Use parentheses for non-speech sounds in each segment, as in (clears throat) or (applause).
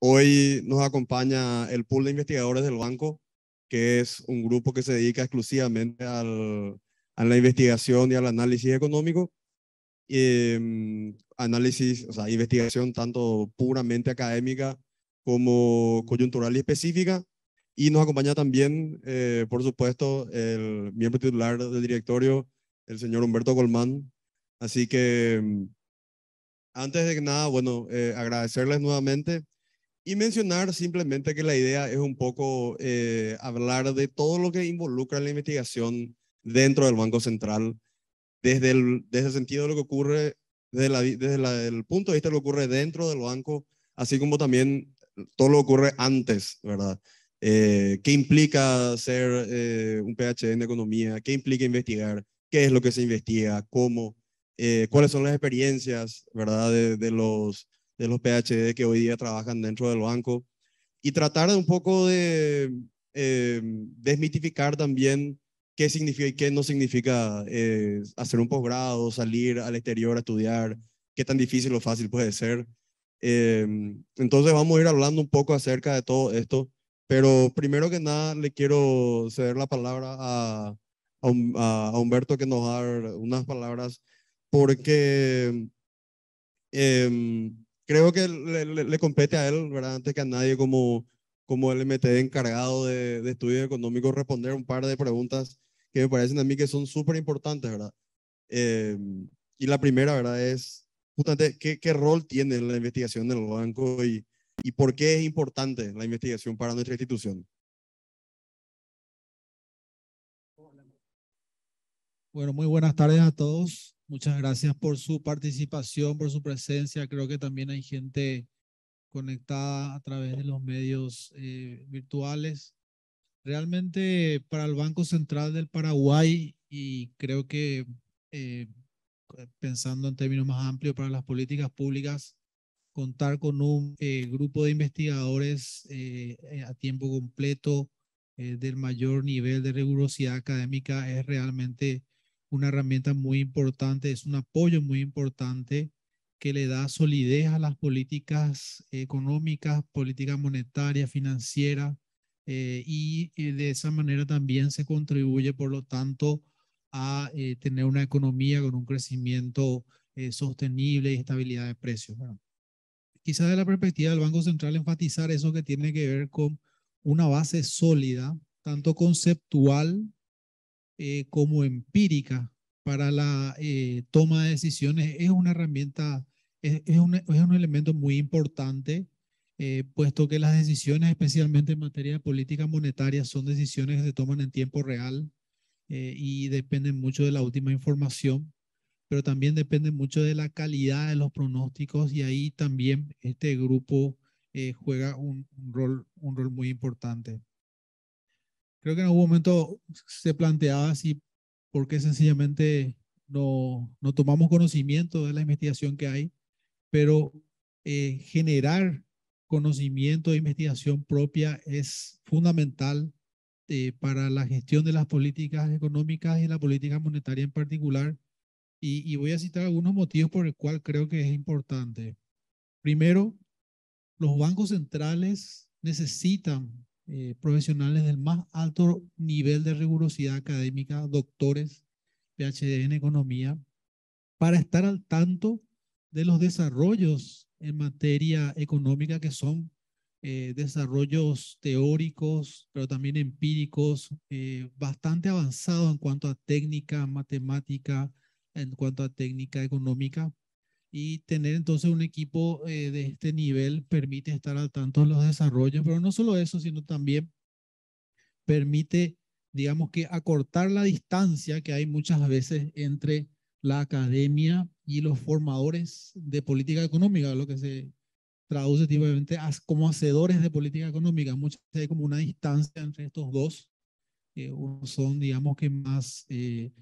Hoy nos acompaña el pool de investigadores del banco, que es un grupo que se dedica exclusivamente a la investigación y al análisis económico. Em, análisis, o sea, investigación tanto puramente académica como coyuntural y específica. Y nos acompaña también, eh, por supuesto, el miembro titular del directorio, el señor Humberto Colmán. Así que, em, antes de nada, bueno, eh, agradecerles nuevamente y mencionar simplemente que la idea es un poco eh, hablar de todo lo que involucra la investigación dentro del Banco Central, desde el, desde sentido de lo que ocurre, desde, la, desde el punto de vista de lo que ocurre dentro del banco, así como también todo lo que ocurre antes, ¿verdad? Eh, ¿Qué implica ser eh, un PhD en economía? ¿Qué implica investigar? ¿Qué es lo que se investiga? ¿Cómo? ¿Cuáles son las experiencias, ¿verdad? de los de los PhD que hoy día trabajan dentro del banco y tratar de un poco de eh, desmitificar también qué significa y qué no significa eh, hacer un posgrado, salir al exterior a estudiar, qué tan difícil o fácil puede ser. Em, entonces vamos a ir hablando un poco acerca de todo esto, pero primero que nada le quiero ceder la palabra a, a, Humberto que nos va a dar unas palabras porque em, creo que le, compete a él, ¿verdad? Antes que a nadie como, como LMT encargado de, de estudios económicos responder un par de preguntas que me parecen a mí que son súper importantes, ¿verdad? Em, y la primera, ¿verdad? Es justamente ¿qué, rol tiene la investigación del banco y, y por qué es importante la investigación para nuestra institución. Bueno, muy buenas tardes a todos. Muchas gracias por su participación, por su presencia. Creo que también hay gente conectada a través de los medios eh, virtuales. Realmente para el Banco Central del Paraguay y creo que eh, pensando en términos más amplios para las políticas públicas, contar con un eh, grupo de investigadores a tiempo completo del mayor nivel de rigurosidad académica es realmente una herramienta muy importante, es un apoyo muy importante que le da solidez a las políticas económicas, políticas monetarias, financieras, eh, y eh, de esa manera también se contribuye, por lo tanto, a eh, tener una economía con un crecimiento sostenible y estabilidad de precios. Quizá quizás de la perspectiva del Banco Central enfatizar eso que tiene que ver con una base sólida, tanto conceptual eh, como empírica para la eh, toma de decisiones es una herramienta, es, un, elemento muy importante, eh, puesto que las decisiones, especialmente en materia de política monetaria, son decisiones que se toman en tiempo real y dependen mucho de la última información, pero también dependen mucho de la calidad de los pronósticos y ahí también este grupo juega un, rol, un rol muy importante creo que en algún momento se planteaba si, porque sencillamente no, no tomamos conocimiento de la investigación que hay, pero eh, generar conocimiento e investigación propia es fundamental eh, para la gestión de las políticas económicas y la política monetaria en particular. Y, y voy a citar algunos motivos por el cual creo que es importante. Primero, los bancos centrales necesitan eh, profesionales del más alto nivel de rigurosidad académica, doctores, PhD en economía, para estar al tanto de los desarrollos en materia económica que son eh, desarrollos teóricos, pero también empíricos, eh, bastante avanzados en cuanto a técnica matemática, en cuanto a técnica económica, y tener entonces un equipo eh, de este nivel permite estar al tanto de los desarrollos, pero no solo eso, sino también permite, digamos que, acortar la distancia que hay muchas veces entre la academia y los formadores de política económica, lo que se traduce típicamente como hacedores de política económica. Muchas veces hay como una distancia entre estos dos. que eh, son, digamos que, más... Eh,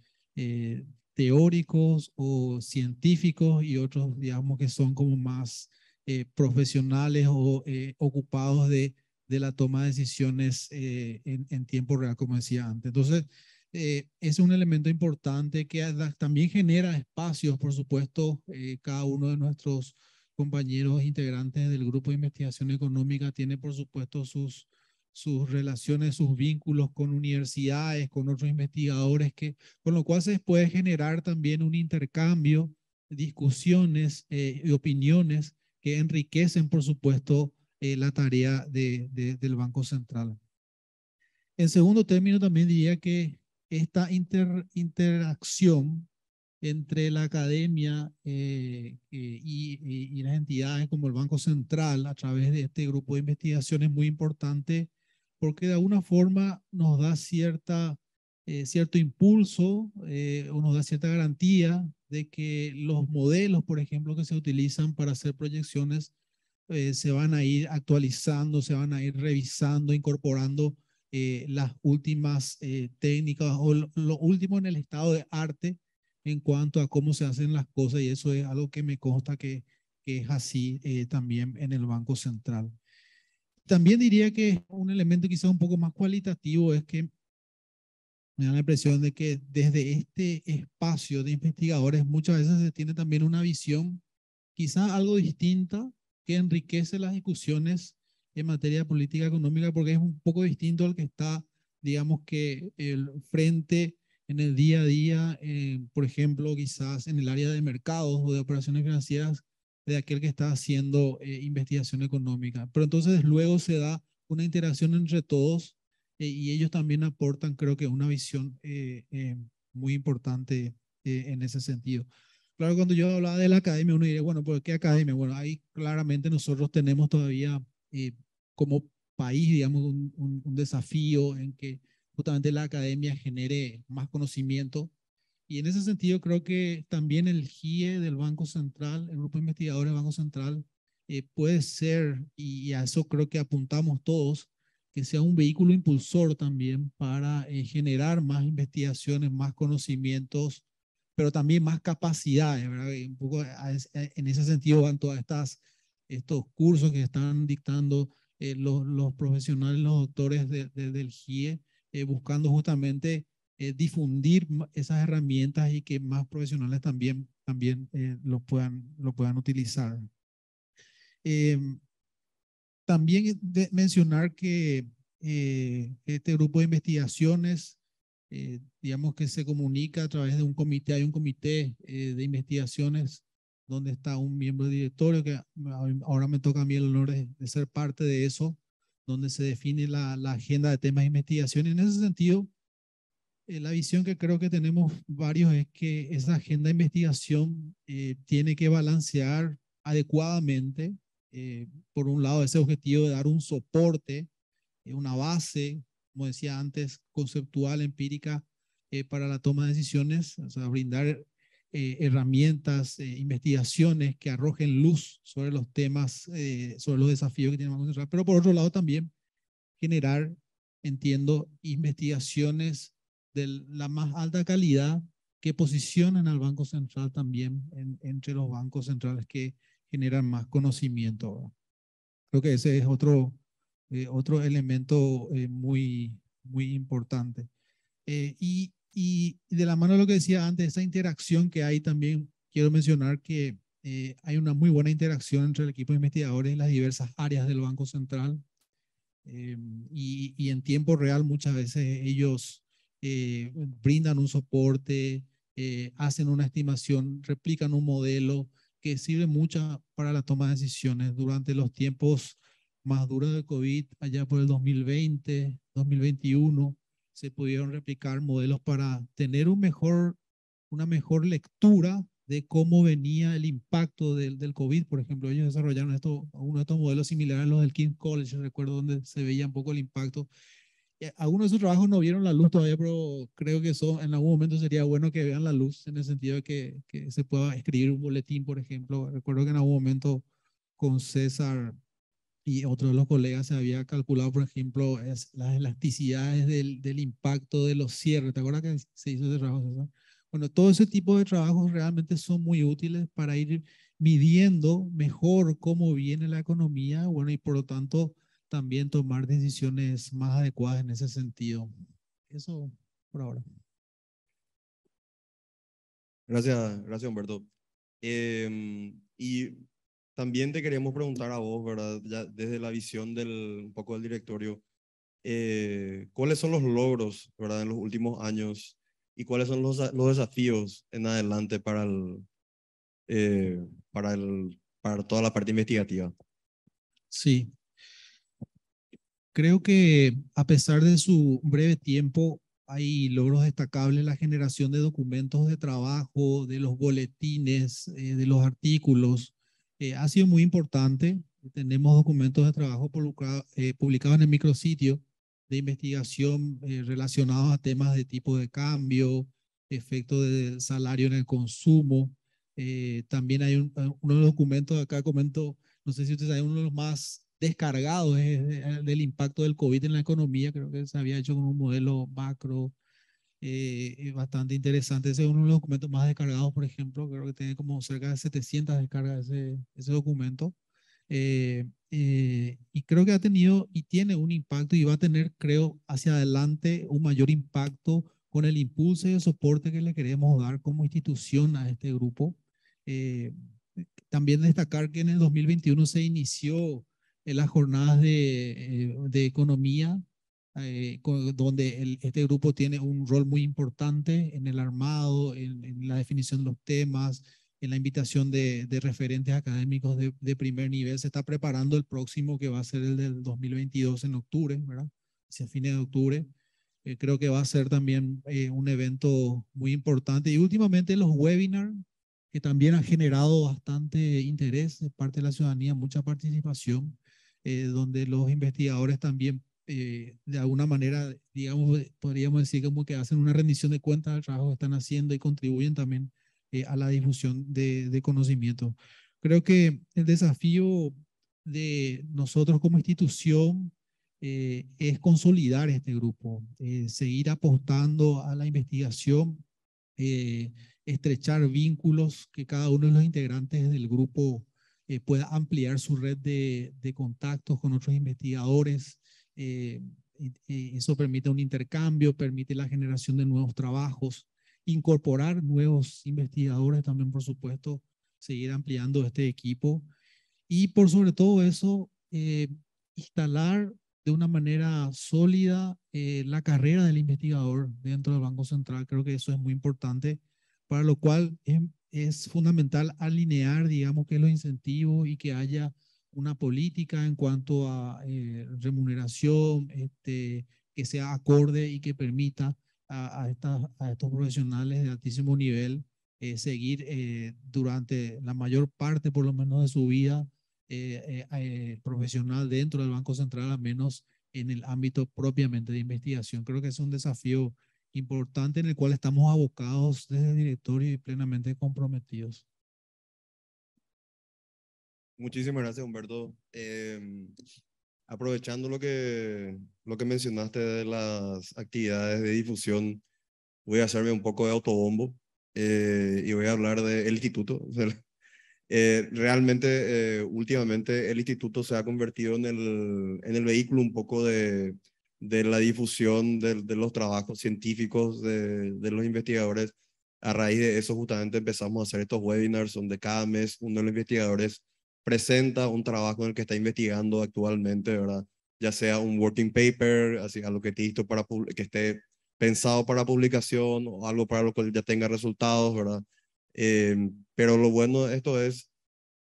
teóricos o científicos y otros, digamos, que son como más eh, profesionales o eh, ocupados de, la toma de decisiones eh, en, tiempo real, como decía antes. Entonces, es un elemento importante que también genera espacios, por supuesto, cada uno de nuestros compañeros integrantes del grupo de investigación económica tiene, por supuesto, sus sus relaciones, sus vínculos con universidades, con otros investigadores, que, con lo cual se puede generar también un intercambio, discusiones eh, y opiniones que enriquecen, por supuesto, eh, la tarea de, del Banco Central. En segundo término, también diría que esta interacción entre la academia eh, y, y, y, las entidades como el Banco Central a través de este grupo de investigación es muy importante porque de alguna forma nos da cierta, eh, cierto impulso eh, o nos da cierta garantía de que los modelos, por ejemplo, que se utilizan para hacer proyecciones eh, se van a ir actualizando, se van a ir revisando, incorporando las últimas técnicas o lo, último en el estado de arte en cuanto a cómo se hacen las cosas y eso es algo que me consta que, que es así también en el Banco Central. También diría que un elemento quizás un poco más cualitativo es que me da la impresión de que desde este espacio de investigadores muchas veces se tiene también una visión quizás algo distinta que enriquece las discusiones en materia de política económica porque es un poco distinto al que está, digamos que el frente en el día a día, eh, por ejemplo, quizás en el área de mercados o de operaciones financieras, de aquel que está haciendo eh, investigación económica. Pero entonces luego se da una interacción entre todos eh, y ellos también aportan, creo que, una visión eh, muy importante en ese sentido. Claro, cuando yo hablaba de la academia, uno diría, bueno, ¿por qué academia? Bueno, ahí claramente nosotros tenemos todavía como país, digamos, un, un desafío en que justamente la academia genere más conocimiento y en ese sentido creo que también el GIE del Banco Central, el Grupo Investigador del Banco Central, eh, puede ser, y a eso creo que apuntamos todos, que sea un vehículo impulsor también para eh, generar más investigaciones, más conocimientos, pero también más capacidades, ¿verdad? un poco en ese sentido van todas estas estos cursos que están dictando eh, los, los, profesionales, los doctores del GIE, buscando justamente eh, difundir esas herramientas y que más profesionales también, también eh, lo, puedan, lo puedan utilizar. Em, también mencionar que eh, este grupo de investigaciones, digamos que se comunica a través de un comité, hay un comité de investigaciones donde está un miembro de directorio, que mm, ahora me toca a mí el honor de, ser parte de eso, donde se define la, la agenda de temas de investigación. En ese sentido, eh, la visión que creo que tenemos varios es que esa agenda de investigación eh, tiene que balancear adecuadamente, eh, por un lado, ese objetivo de dar un soporte, una base, como decía antes, conceptual, empírica, para la toma de decisiones, o sea, brindar herramientas, investigaciones que arrojen luz sobre los temas, sobre los desafíos que tenemos que pero por otro lado también generar, entiendo, investigaciones de la más alta calidad que posicionan al Banco Central también entre los bancos centrales que generan más conocimiento. Creo que ese es otro, eh, otro elemento eh, muy, muy importante. Eh, y, y, de la mano de lo que decía antes, esa interacción que hay también, quiero mencionar que hay una muy buena interacción entre el equipo de investigadores en las diversas áreas del Banco Central. Y, y, en tiempo real muchas veces ellos eh, brindan un soporte, eh, hacen una estimación, replican un modelo que sirve mucho para la toma de decisiones durante los tiempos más duros de COVID, allá por el 2020, 2021, se pudieron replicar modelos para tener un mejor, una mejor lectura de cómo venía el impacto del, COVID. Por ejemplo, ellos desarrollaron esto, uno de estos modelos similares a los del King College, recuerdo donde se veía un poco el impacto eh, algunos de esos trabajos no vieron la luz todavía, pero creo que eso en algún momento sería bueno que vean la luz, en el sentido de que, se pueda escribir un boletín, por ejemplo. Recuerdo que en algún momento con César y otro de los colegas se había calculado, por ejemplo, es, las elasticidades del, del, impacto de los cierres. ¿Te acuerdas que se hizo ese trabajo, César? Bueno, todo ese tipo de trabajos realmente son muy útiles para ir midiendo mejor cómo viene la economía, bueno, y por lo tanto también tomar decisiones más adecuadas en ese sentido. Eso por ahora. Gracias, gracias Humberto. Em, y también te queríamos preguntar a vos, ¿verdad? Ya desde la visión del, un poco del directorio, eh, ¿cuáles son los logros, ¿verdad? En los últimos años y cuáles son los, los desafíos en adelante para el, eh, para el, para toda la parte investigativa. Sí. Creo que a pesar de su breve tiempo, hay logros destacables en la generación de documentos de trabajo, de los boletines, eh, de los artículos. Eh, ha sido muy importante. Tenemos documentos de trabajo eh, publicados en el micrositio de investigación relacionados a temas de tipo de cambio, efecto del salario en el consumo. también hay un, uno de los documentos, acá comento, no sé si ustedes saben, uno de los más descargados ah, del impacto del COVID en la economía. Creo que se había hecho con un modelo macro eh, eh, bastante interesante. Ese es uno de los documentos más descargados, por ejemplo. Creo que tiene como cerca de 700 descargas ese, ese documento. Eh, y creo que ha tenido y tiene un impacto y va a tener, creo, hacia adelante un mayor impacto con el impulso y el soporte que le queremos dar como institución a este grupo. también destacar que en el 2021 se inició en las jornadas de, eh, de economía, eh, donde este grupo tiene un rol muy importante en el armado, en, la definición de los temas, en la invitación de, de referentes académicos de, de, primer nivel. Se está preparando el próximo que va a ser el del 2022 en octubre, ¿verdad? Hacia fines de octubre. Eh, creo que va a ser también un evento muy importante. Y últimamente los webinars, que también han generado bastante interés de parte de la ciudadanía, mucha participación. Eh, donde los investigadores también, eh, de alguna manera, digamos, podríamos decir como que hacen una rendición de cuentas del trabajo que están haciendo y contribuyen también eh, a la difusión de, conocimiento. Creo que el desafío de nosotros como institución es consolidar este grupo, seguir apostando a la investigación, estrechar vínculos que cada uno de los integrantes del grupo eh, pueda ampliar su red de, contactos con otros investigadores. Eh, eso permite un intercambio, permite la generación de nuevos trabajos, incorporar nuevos investigadores también, por supuesto, seguir ampliando este equipo y por sobre todo eso, eh, instalar de una manera sólida la carrera del investigador dentro del Banco Central. Creo que eso es muy importante, para lo cual es es fundamental alinear, digamos, que los incentivos y que haya una política en cuanto a eh, remuneración este, que sea acorde y que permita a, a estos profesionales de altísimo nivel eh, seguir eh, durante la mayor parte, por lo menos, de su vida profesional dentro del Banco Central, al menos en el ámbito propiamente de investigación. Creo que es un desafío importante en el cual estamos abocados desde el directorio y plenamente comprometidos. Muchísimas gracias, Humberto. Em, aprovechando lo que, lo que mencionaste de las actividades de difusión, voy a hacerme un poco de autobombo eh, y voy a hablar del instituto. (laughs) Eh, realmente, eh, últimamente, el instituto se ha convertido en el, en el vehículo un poco de de la difusión de, de los trabajos científicos de, de, los investigadores. A raíz de eso justamente empezamos a hacer estos webinars donde cada mes uno de los investigadores presenta un trabajo en el que está investigando actualmente, ¿verdad? Ya sea un working paper, así algo que esté para que esté pensado para publicación o algo para lo cual ya tenga resultados, ¿verdad? Em, pero lo bueno de esto es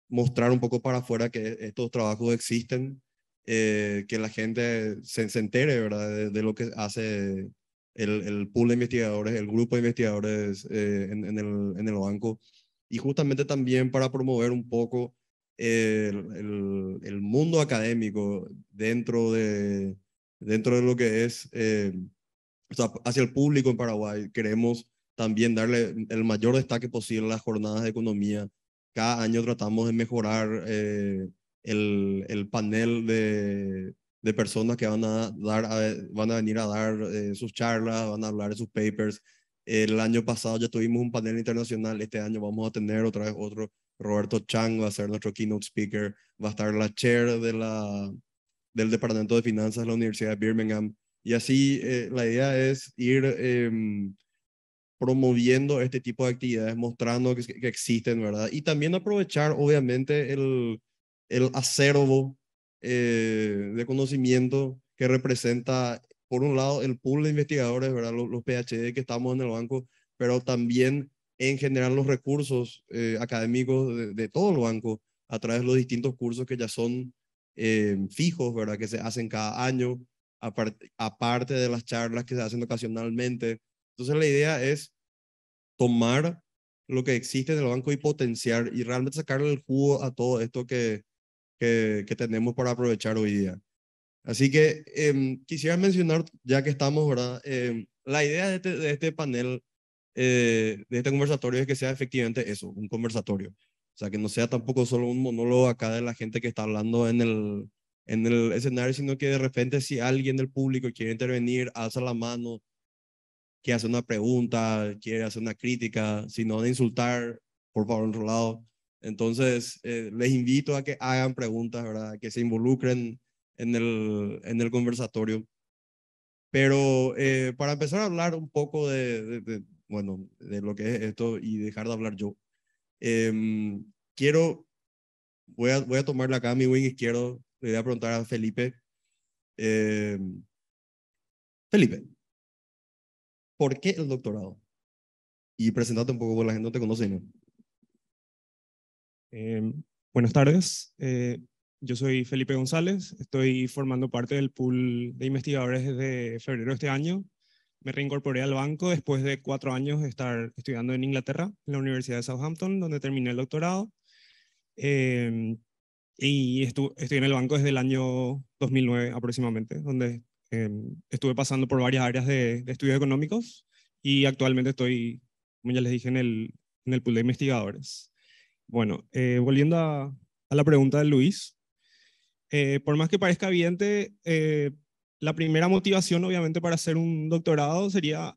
mostrar un poco para afuera que estos trabajos existen, eh, que la gente se, entere ¿verdad? De, lo que hace el, pool de investigadores, el grupo de investigadores eh, en, el, en, el, banco. Y justamente también para promover un poco el, mundo académico dentro de, dentro de lo que es, eh, hacia el público en Paraguay, queremos también darle el mayor destaque posible a las jornadas de economía. Cada año tratamos de mejorar el, panel de, personas que van a, dar eh, van a venir a dar eh, sus charlas, van a hablar de sus papers. El año pasado ya tuvimos un panel internacional, este año vamos a tener otra vez otro. Roberto Chang va a ser nuestro keynote speaker, va a estar la chair de la, del Departamento de Finanzas de la Universidad de Birmingham. Y así eh, la idea es ir em, promoviendo este tipo de actividades, mostrando que, que, existen, ¿verdad? Y también aprovechar, obviamente, el, el acervo eh, de conocimiento que representa, por un lado, el pool de investigadores, ¿verdad? Los, PhD que estamos en el banco, pero también en general los recursos eh, académicos de, todo el banco a través de los distintos cursos que ya son eh, fijos, ¿verdad? Que se hacen cada año, aparte, aparte de las charlas que se hacen ocasionalmente. Entonces la idea es tomar lo que existe en el banco y potenciar y realmente sacarle el jugo a todo esto que, que, tenemos para aprovechar hoy día. Así que em, quisiera mencionar, ya que estamos, ¿verdad? Em, la idea de este, este panel, eh, de este conversatorio, es que sea efectivamente eso, un conversatorio. O sea, que no sea tampoco solo un monólogo acá de la gente que está hablando en el, en el escenario, sino que de repente si alguien del público quiere intervenir, alza la mano, quiere hacer una pregunta, quiere hacer una crítica, sino de insultar, por favor, otro lado. Entonces, eh, les invito a que hagan preguntas, ¿verdad? Que se involucren en el, conversatorio. Pero eh, para empezar a hablar un poco de, bueno, de lo que es esto y dejar de hablar yo, em, quiero, voy a, tomar la cámara acá, mi wing izquierdo, le voy a preguntar a Felipe. Em, Felipe, ¿por qué el doctorado? Y presentate un poco, porque la gente no te conoce, ¿no? Em, buenas tardes, eh, yo soy Felipe González, estoy formando parte del pool de investigadores desde febrero de este año. Me reincorporé al banco después de cuatro años de estar estudiando en Inglaterra, en la Universidad de Southampton, donde terminé el doctorado. Em, y estoy en el banco desde el año 2009 aproximadamente, donde em, estuve pasando por varias áreas de, estudios económicos y actualmente estoy, como ya les dije, en el pool de investigadores. Bueno, eh, volviendo a, la pregunta de Luis, eh, por más que parezca evidente, eh, la primera motivación obviamente para hacer un doctorado sería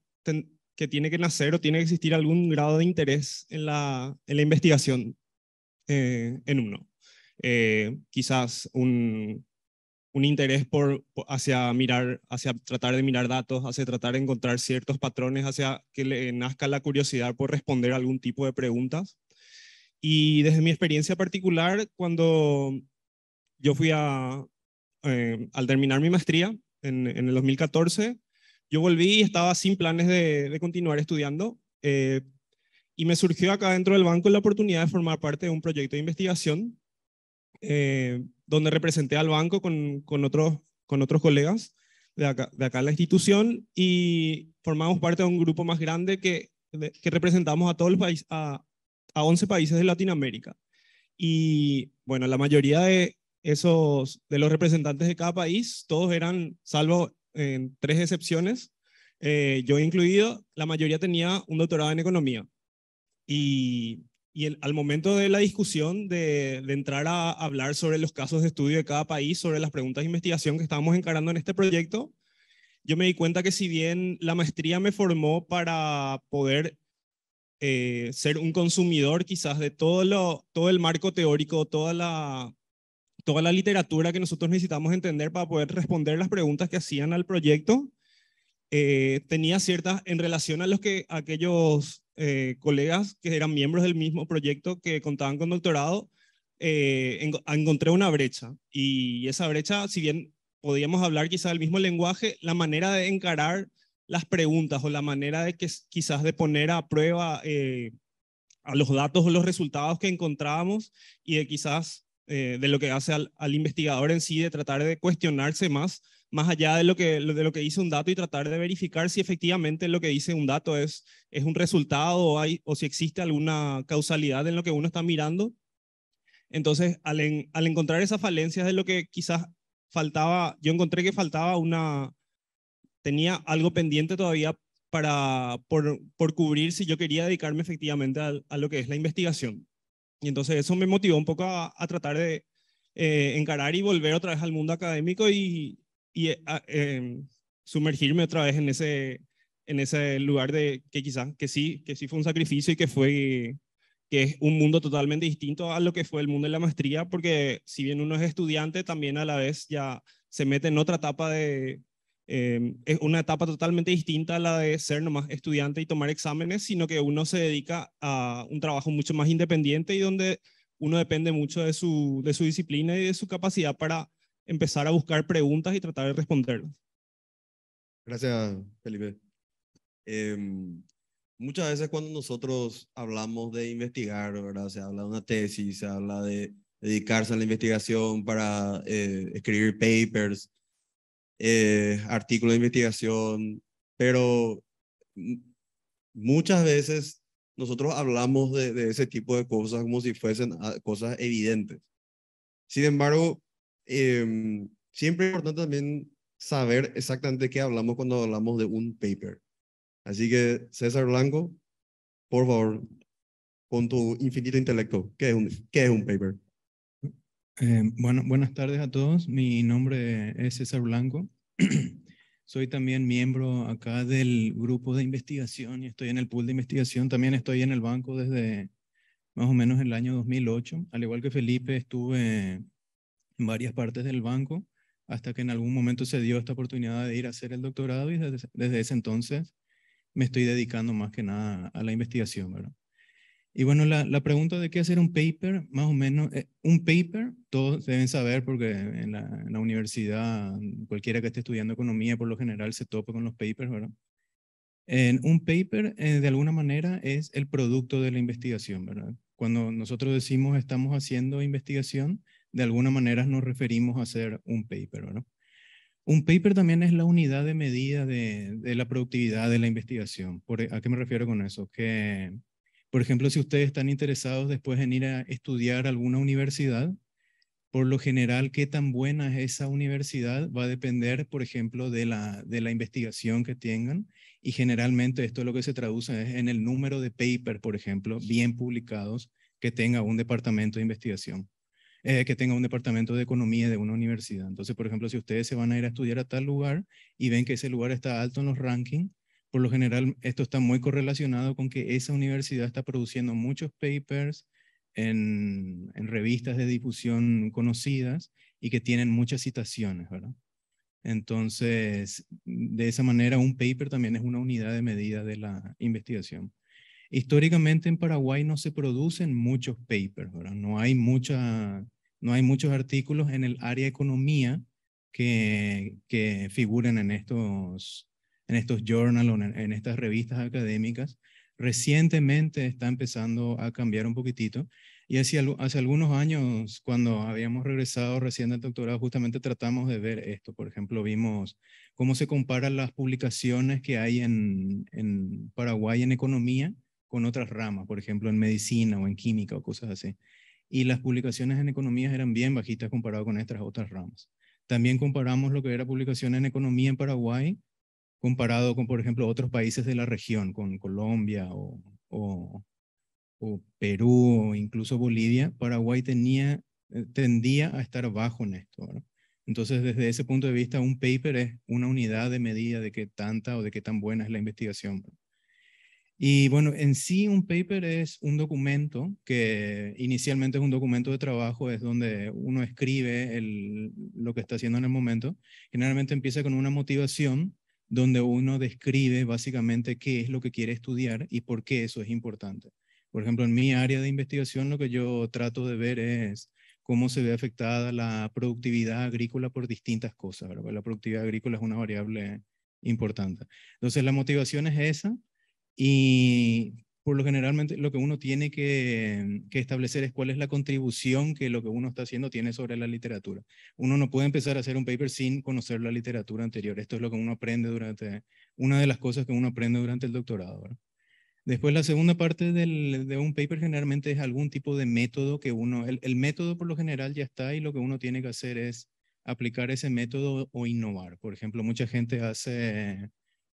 que tiene que nacer o tiene que existir algún grado de interés en la, investigación en uno. quizás un, interés hacia mirar, hacia tratar de mirar datos, hacia tratar de encontrar ciertos patrones, hacia que le nazca la curiosidad por responder algún tipo de preguntas. Y desde mi experiencia particular, cuando yo fui a, eh, al terminar mi maestría en, el 2014, yo volví y estaba sin planes de, continuar estudiando. Eh, y me surgió acá dentro del banco la oportunidad de formar parte de un proyecto de investigación eh, donde representé al banco con, otros, con otros colegas de acá, de la institución y formamos parte de un grupo más grande que, que representamos a todo el país, a 11 países de Latinoamérica. Y bueno, la mayoría de esos, de los representantes de cada país, todos eran, salvo en tres excepciones, eh, yo incluido, la mayoría tenía un doctorado en economía. Y, y al momento de la discusión, de, entrar a hablar sobre los casos de estudio de cada país, sobre las preguntas de investigación que estábamos encarando en este proyecto, yo me di cuenta que si bien la maestría me formó para poder eh, ser un consumidor quizás de todo, lo, todo el marco teórico, toda la, toda la literatura que nosotros necesitamos entender para poder responder las preguntas que hacían al proyecto, eh, tenía ciertas, en relación a, los que, aquellos eh, colegas que eran miembros del mismo proyecto que contaban con doctorado, encontré una brecha. Y esa brecha, si bien podíamos hablar quizás el mismo lenguaje, la manera de encarar las preguntas o la manera de que quizás de poner a prueba eh, a los datos o los resultados que encontrábamos y de quizás eh, de lo que hace al, investigador en sí, de tratar de cuestionarse más, más allá de lo, que, de lo que dice un dato y tratar de verificar si efectivamente lo que dice un dato es, es un resultado o, hay, o si existe alguna causalidad en lo que uno está mirando. Entonces, al, al encontrar esas falencias de lo que quizás faltaba, yo encontré que faltaba una, tenía algo pendiente todavía para, por, por cubrir si yo quería dedicarme efectivamente a, lo que es la investigación. Y entonces eso me motivó un poco a, tratar de eh, encarar y volver otra vez al mundo académico y, y eh, em, sumergirme otra vez en ese, en ese lugar de que quizás que sí, que sí fue un sacrificio y que fue que es un mundo totalmente distinto a lo que fue el mundo de la maestría, porque si bien uno es estudiante, también a la vez ya se mete en otra etapa de, Em, es una etapa totalmente distinta a la de ser nomás estudiante y tomar exámenes, sino que uno se dedica a un trabajo mucho más independiente y donde uno depende mucho de su, de su disciplina y de su capacidad para empezar a buscar preguntas y tratar de responderlas. Gracias, Felipe. Em, muchas veces cuando nosotros hablamos de investigar, ¿verdad? se habla de una tesis, se habla de dedicarse a la investigación para eh, escribir papers, eh, artículo de investigación, pero muchas veces nosotros hablamos de, ese tipo de cosas como si fuesen ah, cosas evidentes. Sin embargo, em, siempre es importante también saber exactamente qué hablamos cuando hablamos de un paper. Así que, César Blanco, por favor, con tu infinito intelecto, ¿qué es un, qué es un paper? Eh, bueno, buenas tardes a todos. Mi nombre es César Blanco. (clears throat) Soy también miembro acá del grupo de investigación y estoy en el pool de investigación. También estoy en el banco desde más o menos el año 2008. Al igual que Felipe, estuve en varias partes del banco hasta que en algún momento se dio esta oportunidad de ir a hacer el doctorado y desde, desde ese entonces me estoy dedicando más que nada a la investigación, ¿verdad? Y bueno, la, pregunta de qué hacer un paper, más o menos, eh, un paper, todos deben saber porque en la, universidad, mm, cualquiera que esté estudiando economía, por lo general se topa con los papers, ¿verdad? En un paper, eh, de alguna manera, es el producto de la investigación, ¿verdad? Cuando nosotros decimos estamos haciendo investigación, de alguna manera nos referimos a hacer un paper, ¿verdad? Un paper también es la unidad de medida de, la productividad de la investigación. E, ¿A qué me refiero con eso? Que por ejemplo, si ustedes están interesados después en ir a estudiar a alguna universidad, por lo general, qué tan buena es esa universidad va a depender, por ejemplo, de la, de la investigación que tengan. Y generalmente esto es lo que se traduce es en el número de papers, por ejemplo, bien publicados que tenga un departamento de investigación, eh, que tenga un departamento de economía de una universidad. Entonces, por ejemplo, si ustedes se van a ir a estudiar a tal lugar y ven que ese lugar está alto en los rankings, por lo general esto está muy correlacionado con que esa universidad está produciendo muchos papers en, revistas de difusión conocidas y que tienen muchas citaciones, ¿verdad? Entonces, de esa manera, un paper también es una unidad de medida de la investigación. Históricamente en Paraguay no se producen muchos papers, ¿verdad? No hay, no hay muchos artículos en el área economía que, que figuren en estos, en estos journals, en estas revistas académicas, recientemente está empezando a cambiar un poquitito. Y hace, algunos años, cuando habíamos regresado recién del doctorado, justamente tratamos de ver esto. Por ejemplo, vimos cómo se comparan las publicaciones que hay en, Paraguay en economía con otras ramas, por ejemplo, en medicina o en química o cosas así. Y las publicaciones en economía eran bien bajitas comparado con estas otras ramas. También comparamos lo que era publicación en economía en Paraguay comparado con, por ejemplo, otros países de la región, con Colombia o, Perú o incluso Bolivia, Paraguay tenía, eh, tendía a estar bajo en esto. Entonces, desde ese punto de vista, un paper es una unidad de medida de qué tanta o de qué tan buena es la investigación. Y bueno, en sí un paper es un documento que inicialmente es un documento de trabajo, es donde uno escribe lo que está haciendo en el momento. Generalmente empieza con una motivación donde uno describe básicamente qué es lo que quiere estudiar y por qué eso es importante. Por ejemplo, en mi área de investigación lo que yo trato de ver es cómo se ve afectada la productividad agrícola por distintas cosas. La productividad agrícola es una variable importante. Entonces, la motivación es esa y por lo generalmente lo que uno tiene que, establecer es cuál es la contribución que lo que uno está haciendo tiene sobre la literatura. Uno no puede empezar a hacer un paper sin conocer la literatura anterior. Esto es lo que uno aprende durante, una de las cosas que uno aprende durante el doctorado. Después la segunda parte de un paper generalmente es algún tipo de método que uno, el método por lo general ya está y lo que uno tiene que hacer es aplicar ese método o innovar. Por ejemplo, mucha gente hace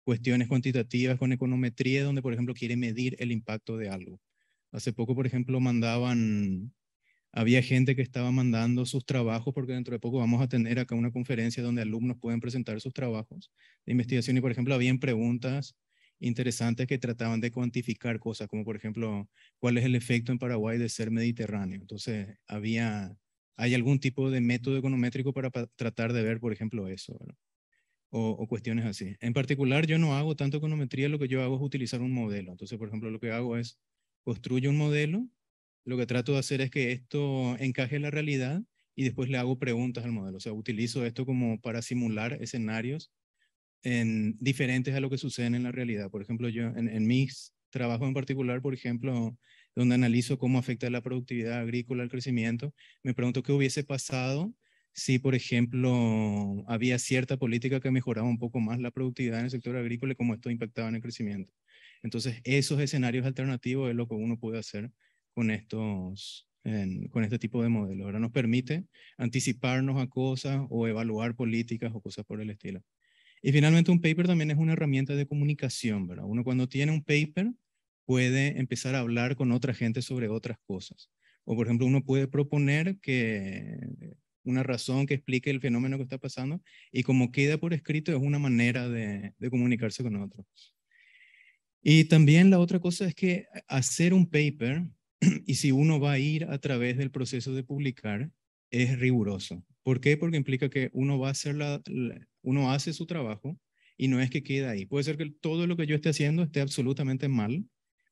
cuestiones cuantitativas con econometría, donde, por ejemplo, quiere medir el impacto de algo. Hace poco, por ejemplo, mandaban, había gente que estaba mandando sus trabajos, porque dentro de poco vamos a tener acá una conferencia donde alumnos pueden presentar sus trabajos de investigación y, por ejemplo, habían preguntas interesantes que trataban de cuantificar cosas, como por ejemplo, cuál es el efecto en Paraguay de ser mediterráneo. Entonces, había, hay algún tipo de método econométrico para tratar de ver, por ejemplo, eso o, cuestiones así. En particular, yo no hago tanto econometría, lo que yo hago es utilizar un modelo. Entonces, por ejemplo, lo que hago es construyo un modelo, lo que trato de hacer es que esto encaje en la realidad y después le hago preguntas al modelo. O sea, utilizo esto como para simular escenarios en, diferentes a lo que sucede en la realidad. Por ejemplo, yo en, en mis trabajos en particular, por ejemplo, donde analizo cómo afecta la productividad agrícola al crecimiento, me pregunto qué hubiese pasado si, por ejemplo, había cierta política que mejoraba un poco más la productividad en el sector agrícola y cómo esto impactaba en el crecimiento. Entonces, esos escenarios alternativos es lo que uno puede hacer con estos, con este tipo de modelos. Ahora nos permite anticiparnos a cosas o evaluar políticas o cosas por el estilo. Y finalmente un paper también es una herramienta de comunicación, ¿verdad? Uno cuando tiene un paper puede empezar a hablar con otra gente sobre otras cosas. O por ejemplo, uno puede proponer que una razón que explique el fenómeno que está pasando y como queda por escrito es una manera de, comunicarse con otros. Y también la otra cosa es que hacer un paper (clears throat) y si uno va a ir a través del proceso de publicar es riguroso. ¿Por qué? Porque implica que uno va a hacer uno hace su trabajo y no es que queda ahí. Puede ser que todo lo que yo esté haciendo esté absolutamente mal,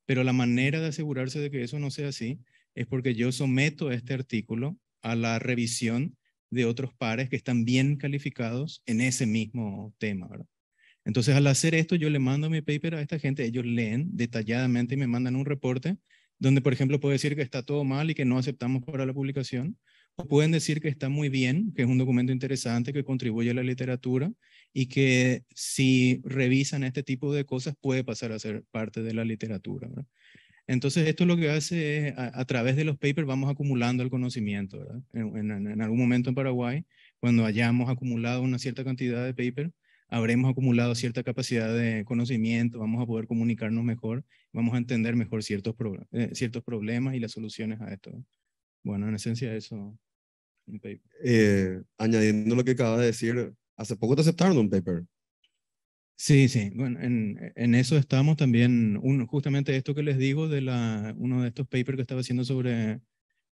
pero la manera de asegurarse de que eso no sea así es porque yo someto este artículo a la revisión de otros pares que están bien calificados en ese mismo tema. ¿verdad? Entonces, al hacer esto, yo le mando mi paper a esta gente, ellos leen detalladamente y me mandan un reporte donde, por ejemplo, puedo decir que está todo mal y que no aceptamos para la publicación, o pueden decir que está muy bien, que es un documento interesante, que contribuye a la literatura y que si revisan este tipo de cosas puede pasar a ser parte de la literatura. ¿verdad? Entonces, esto lo que hace es, a, través de los papers vamos acumulando el conocimiento. ¿verdad? En, algún momento en Paraguay, cuando hayamos acumulado una cierta cantidad de papers, habremos acumulado cierta capacidad de conocimiento, vamos a poder comunicarnos mejor, vamos a entender mejor ciertos, eh, ciertos problemas y las soluciones a esto. Bueno, en esencia eso. Eh, añadiendo lo que acabas de decir, hace poco te aceptaron un paper Sí, sí, bueno, en, eso estamos también, justamente esto que les digo de la, uno de estos papers que estaba haciendo sobre,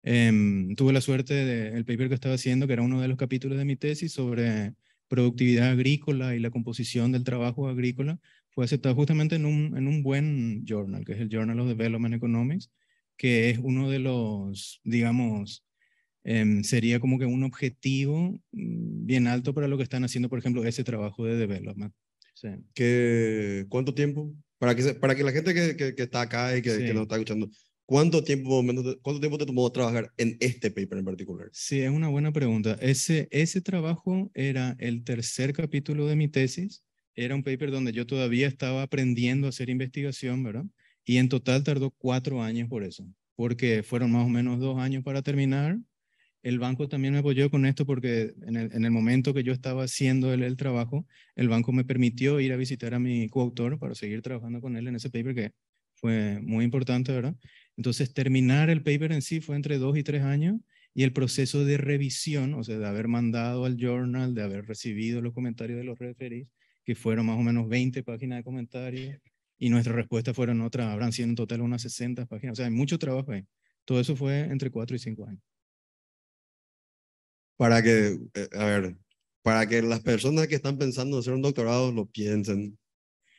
em, tuve la suerte del paper que estaba haciendo, que era uno de los capítulos de mi tesis sobre productividad agrícola y la composición del trabajo agrícola, fue aceptado justamente en un, en un buen journal, que es el Journal of Development Economics, que es uno de los, digamos, em, sería como que un objetivo mm, bien alto para lo que están haciendo, por ejemplo, ese trabajo de development. Sí. ¿Cuánto tiempo? Para que, para que la gente que, que, está acá y que, que, nos está escuchando, ¿cuánto tiempo, ¿cuánto tiempo te tomó trabajar en este paper en particular? Sí, es una buena pregunta. Ese, ese trabajo era el tercer capítulo de mi tesis. Era un paper donde yo todavía estaba aprendiendo a hacer investigación, ¿verdad? Y en total tardó cuatro años por eso, porque fueron más o menos dos años para terminar el banco también me apoyó con esto porque en el, momento que yo estaba haciendo el, trabajo, el banco me permitió ir a visitar a mi coautor para seguir trabajando con él en ese paper que fue muy importante, ¿verdad? Entonces, terminar el paper en sí fue entre dos y tres años y el proceso de revisión, o sea, de haber mandado al journal, de haber recibido los comentarios de los referees, que fueron más o menos 20 páginas de comentarios, y nuestras respuestas fueron otras, habrán sido en total unas 60 páginas, o sea, hay mucho trabajo ahí. Todo eso fue entre cuatro y cinco años para que, eh, a ver, para que las personas que están pensando en hacer un doctorado lo piensen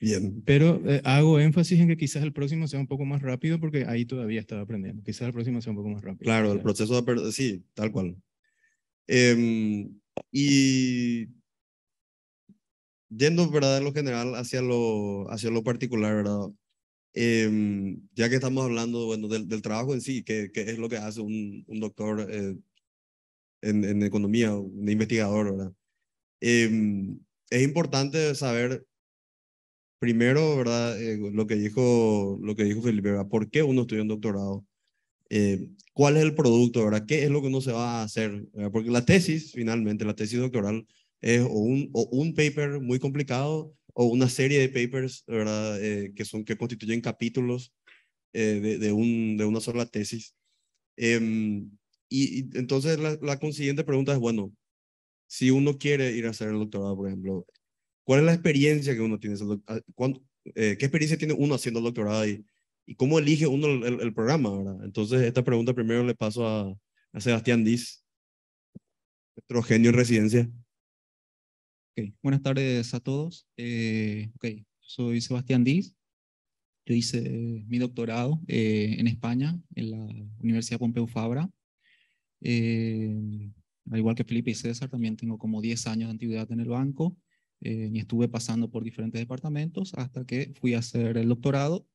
bien. Pero eh, hago énfasis en que quizás el próximo sea un poco más rápido porque ahí todavía estaba aprendiendo. Quizás el próximo sea un poco más rápido. Claro, el proceso de... Sí, tal cual. Em, y yendo ¿verdad? en lo general hacia lo, hacia lo particular, ¿verdad? Em, ya que estamos hablando bueno, del, trabajo en sí, que, es lo que hace un, un doctor, eh, en, economía, un investigador, ¿verdad? Em, es importante saber primero, ¿verdad? Eh, lo, que dijo, lo que dijo Felipe, ¿verdad? ¿Por qué uno estudia un doctorado? Em, ¿Cuál es el producto, ¿verdad? ¿Qué es lo que uno se va a hacer? Porque la tesis, finalmente, la tesis doctoral es o un, o un paper muy complicado o una serie de papers, ¿verdad? Eh, que, son, que constituyen capítulos eh, de, un, de una sola tesis. Em, y, entonces la, consiguiente pregunta es, bueno, si uno quiere ir a hacer el doctorado, por ejemplo, ¿cuál es la experiencia que uno tiene? Ah, eh, ¿Qué experiencia tiene uno haciendo el doctorado y, cómo elige uno el, programa? ¿verdad? Entonces, esta pregunta primero le paso a, a Sebastián Diz, nuestro genio en residencia. Buenas tardes a todos. Eh, Soy Sebastián Diz. Yo hice mi doctorado eh, en España, en la Universidad Pompeu Fabra. Eh, al igual que Felipe y César, también tengo como 10 años de antigüedad en el banco eh, y estuve pasando por diferentes departamentos hasta que fui a hacer el doctorado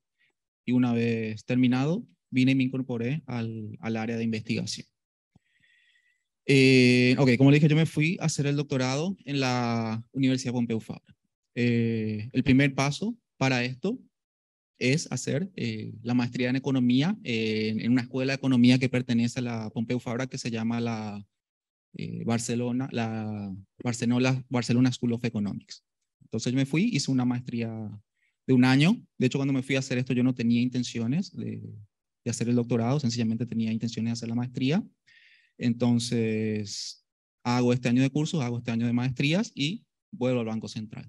y una vez terminado vine y me incorporé al, al área de investigación. Eh, ok, como le dije, yo me fui a hacer el doctorado en la Universidad Pompeu Fabra. el primer paso para esto es hacer eh, la maestría en economía eh, en una escuela de economía que pertenece a la Pompeu Fabra que se llama la eh, Barcelona, la Barcelona, Barcelona School of Economics. Entonces yo me fui, hice una maestría de un año. De hecho, cuando me fui a hacer esto, yo no tenía intenciones de, de hacer el doctorado, sencillamente tenía intenciones de hacer la maestría. Entonces, hago este año de cursos, hago este año de maestrías y vuelvo al Banco Central.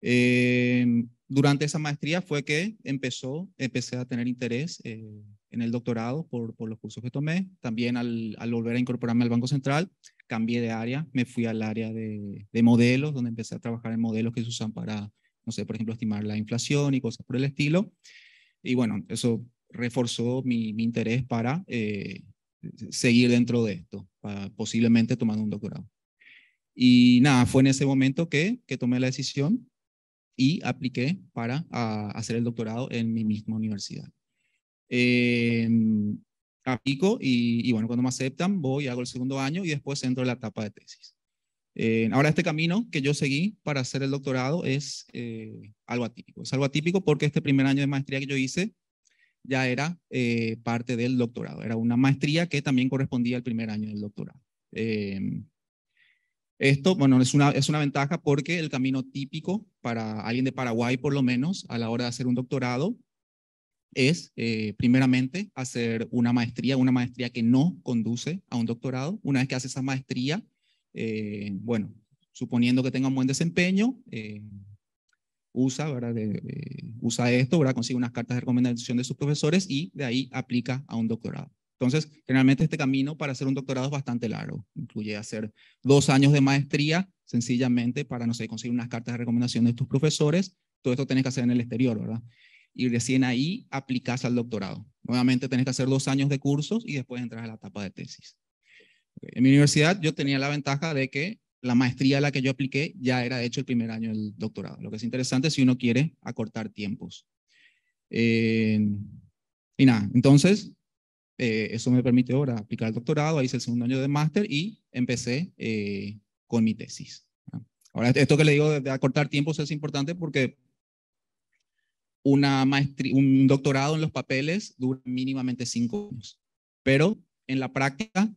Eh, durante esa maestría fue que empezó, empecé a tener interés eh, en el doctorado por, por los cursos que tomé. También al, volver a incorporarme al Banco Central, cambié de área, me fui al área de, modelos, donde empecé a trabajar en modelos que se usan para, no sé, por ejemplo, estimar la inflación y cosas por el estilo. Y bueno, eso reforzó mi, interés para eh, seguir dentro de esto, posiblemente tomando un doctorado. Y nada, fue en ese momento que, que tomé la decisión y apliqué para ah, hacer el doctorado en mi misma universidad. Eh, aplico y, bueno, cuando me aceptan voy, hago el segundo año y después entro en la etapa de tesis. Eh, ahora, este camino que yo seguí para hacer el doctorado es eh, algo atípico. Es algo atípico porque este primer año de maestría que yo hice ya era eh, parte del doctorado. Era una maestría que también correspondía al primer año del doctorado. Em, esto, bueno, es una, es una ventaja porque el camino típico para alguien de Paraguay, por lo menos, a la hora de hacer un doctorado, es eh, primeramente hacer una maestría, una maestría que no conduce a un doctorado. Una vez que hace esa maestría, eh, bueno, suponiendo que tenga un buen desempeño, eh, usa, usa esto, consigue unas cartas de recomendación de sus profesores y de ahí aplica a un doctorado. Entonces, generalmente este camino para hacer un doctorado es bastante largo. Incluye hacer dos años de maestría, sencillamente para, no sé, conseguir unas cartas de recomendación de tus profesores. Todo esto tenés que hacer en el exterior, ¿verdad? Y recién ahí aplicas al doctorado. Nuevamente tenés que hacer dos años de cursos y después entras a la etapa de tesis. En mi universidad yo tenía la ventaja de que la maestría a la que yo apliqué ya era hecho el primer año del doctorado, lo que es interesante si uno quiere acortar tiempos. Eh, y nada, entonces eh, eso me permite ahora aplicar el doctorado, hice el segundo año de máster y empecé eh, con mi tesis. Ahora, esto que le digo de acortar tiempos es importante porque una maestría, un doctorado en los papeles dura mínimamente cinco años, pero en la práctica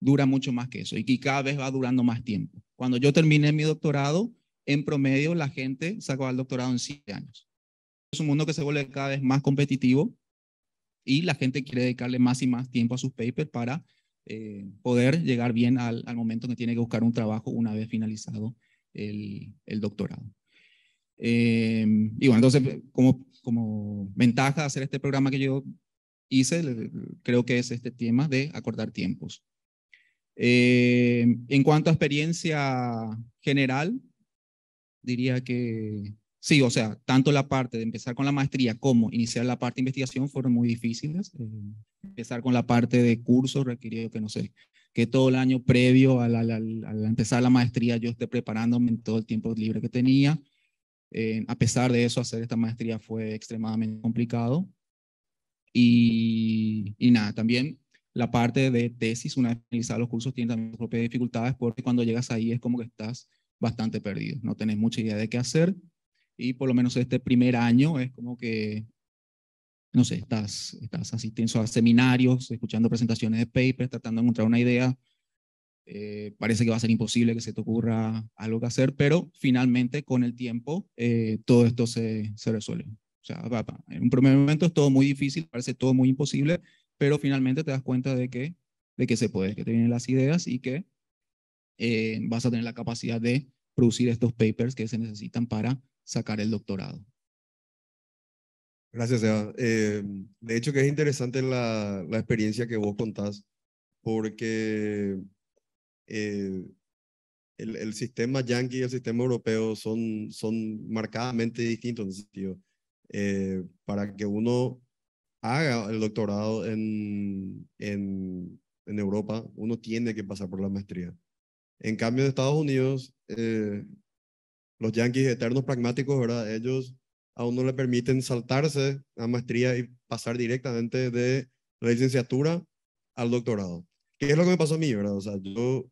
dura mucho más que eso y cada vez va durando más tiempo. Cuando yo terminé mi doctorado, en promedio la gente sacaba el doctorado en siete años. Es un mundo que se vuelve cada vez más competitivo y la gente quiere dedicarle más y más tiempo a sus papers para eh, poder llegar bien al, al, momento que tiene que buscar un trabajo una vez finalizado el, doctorado. Eh, y bueno, entonces, como, como ventaja de hacer este programa que yo hice, creo que es este tema de acortar tiempos. Eh, en cuanto a experiencia general, diría que Sí, o sea, tanto la parte de empezar con la maestría como iniciar la parte de investigación fueron muy difíciles. empezar con la parte de cursos requirió que no sé, que todo el año previo al, empezar la maestría yo esté preparándome en todo el tiempo libre que tenía. Eh, a pesar de eso, hacer esta maestría fue extremadamente complicado. Y, y nada, también la parte de tesis, una vez finalizados los cursos, tiene también propias dificultades porque cuando llegas ahí es como que estás bastante perdido, no tenés mucha idea de qué hacer y por lo menos este primer año es como que, no sé, estás, estás asistiendo a seminarios, escuchando presentaciones de papers, tratando de encontrar una idea. Eh, parece que va a ser imposible que se te ocurra algo que hacer, pero finalmente con el tiempo eh, todo esto se, se resuelve. O sea, en un primer momento es todo muy difícil, parece todo muy imposible, pero finalmente te das cuenta de que, de que se puede, que te vienen las ideas y que eh, vas a tener la capacidad de producir estos papers que se necesitan para sacar el doctorado. Gracias, Eva. Eh, de hecho, que es interesante la, experiencia que vos contás, porque eh, el, sistema yankee y el sistema europeo son, son marcadamente distintos en sentido. Eh, para que uno haga el doctorado en, en, en, Europa, uno tiene que pasar por la maestría. En cambio, en Estados Unidos, los yankees eternos pragmáticos, ¿verdad? Ellos aún no le permiten saltarse la maestría y pasar directamente de la licenciatura al doctorado. ¿Qué es lo que me pasó a mí, verdad? O sea, yo,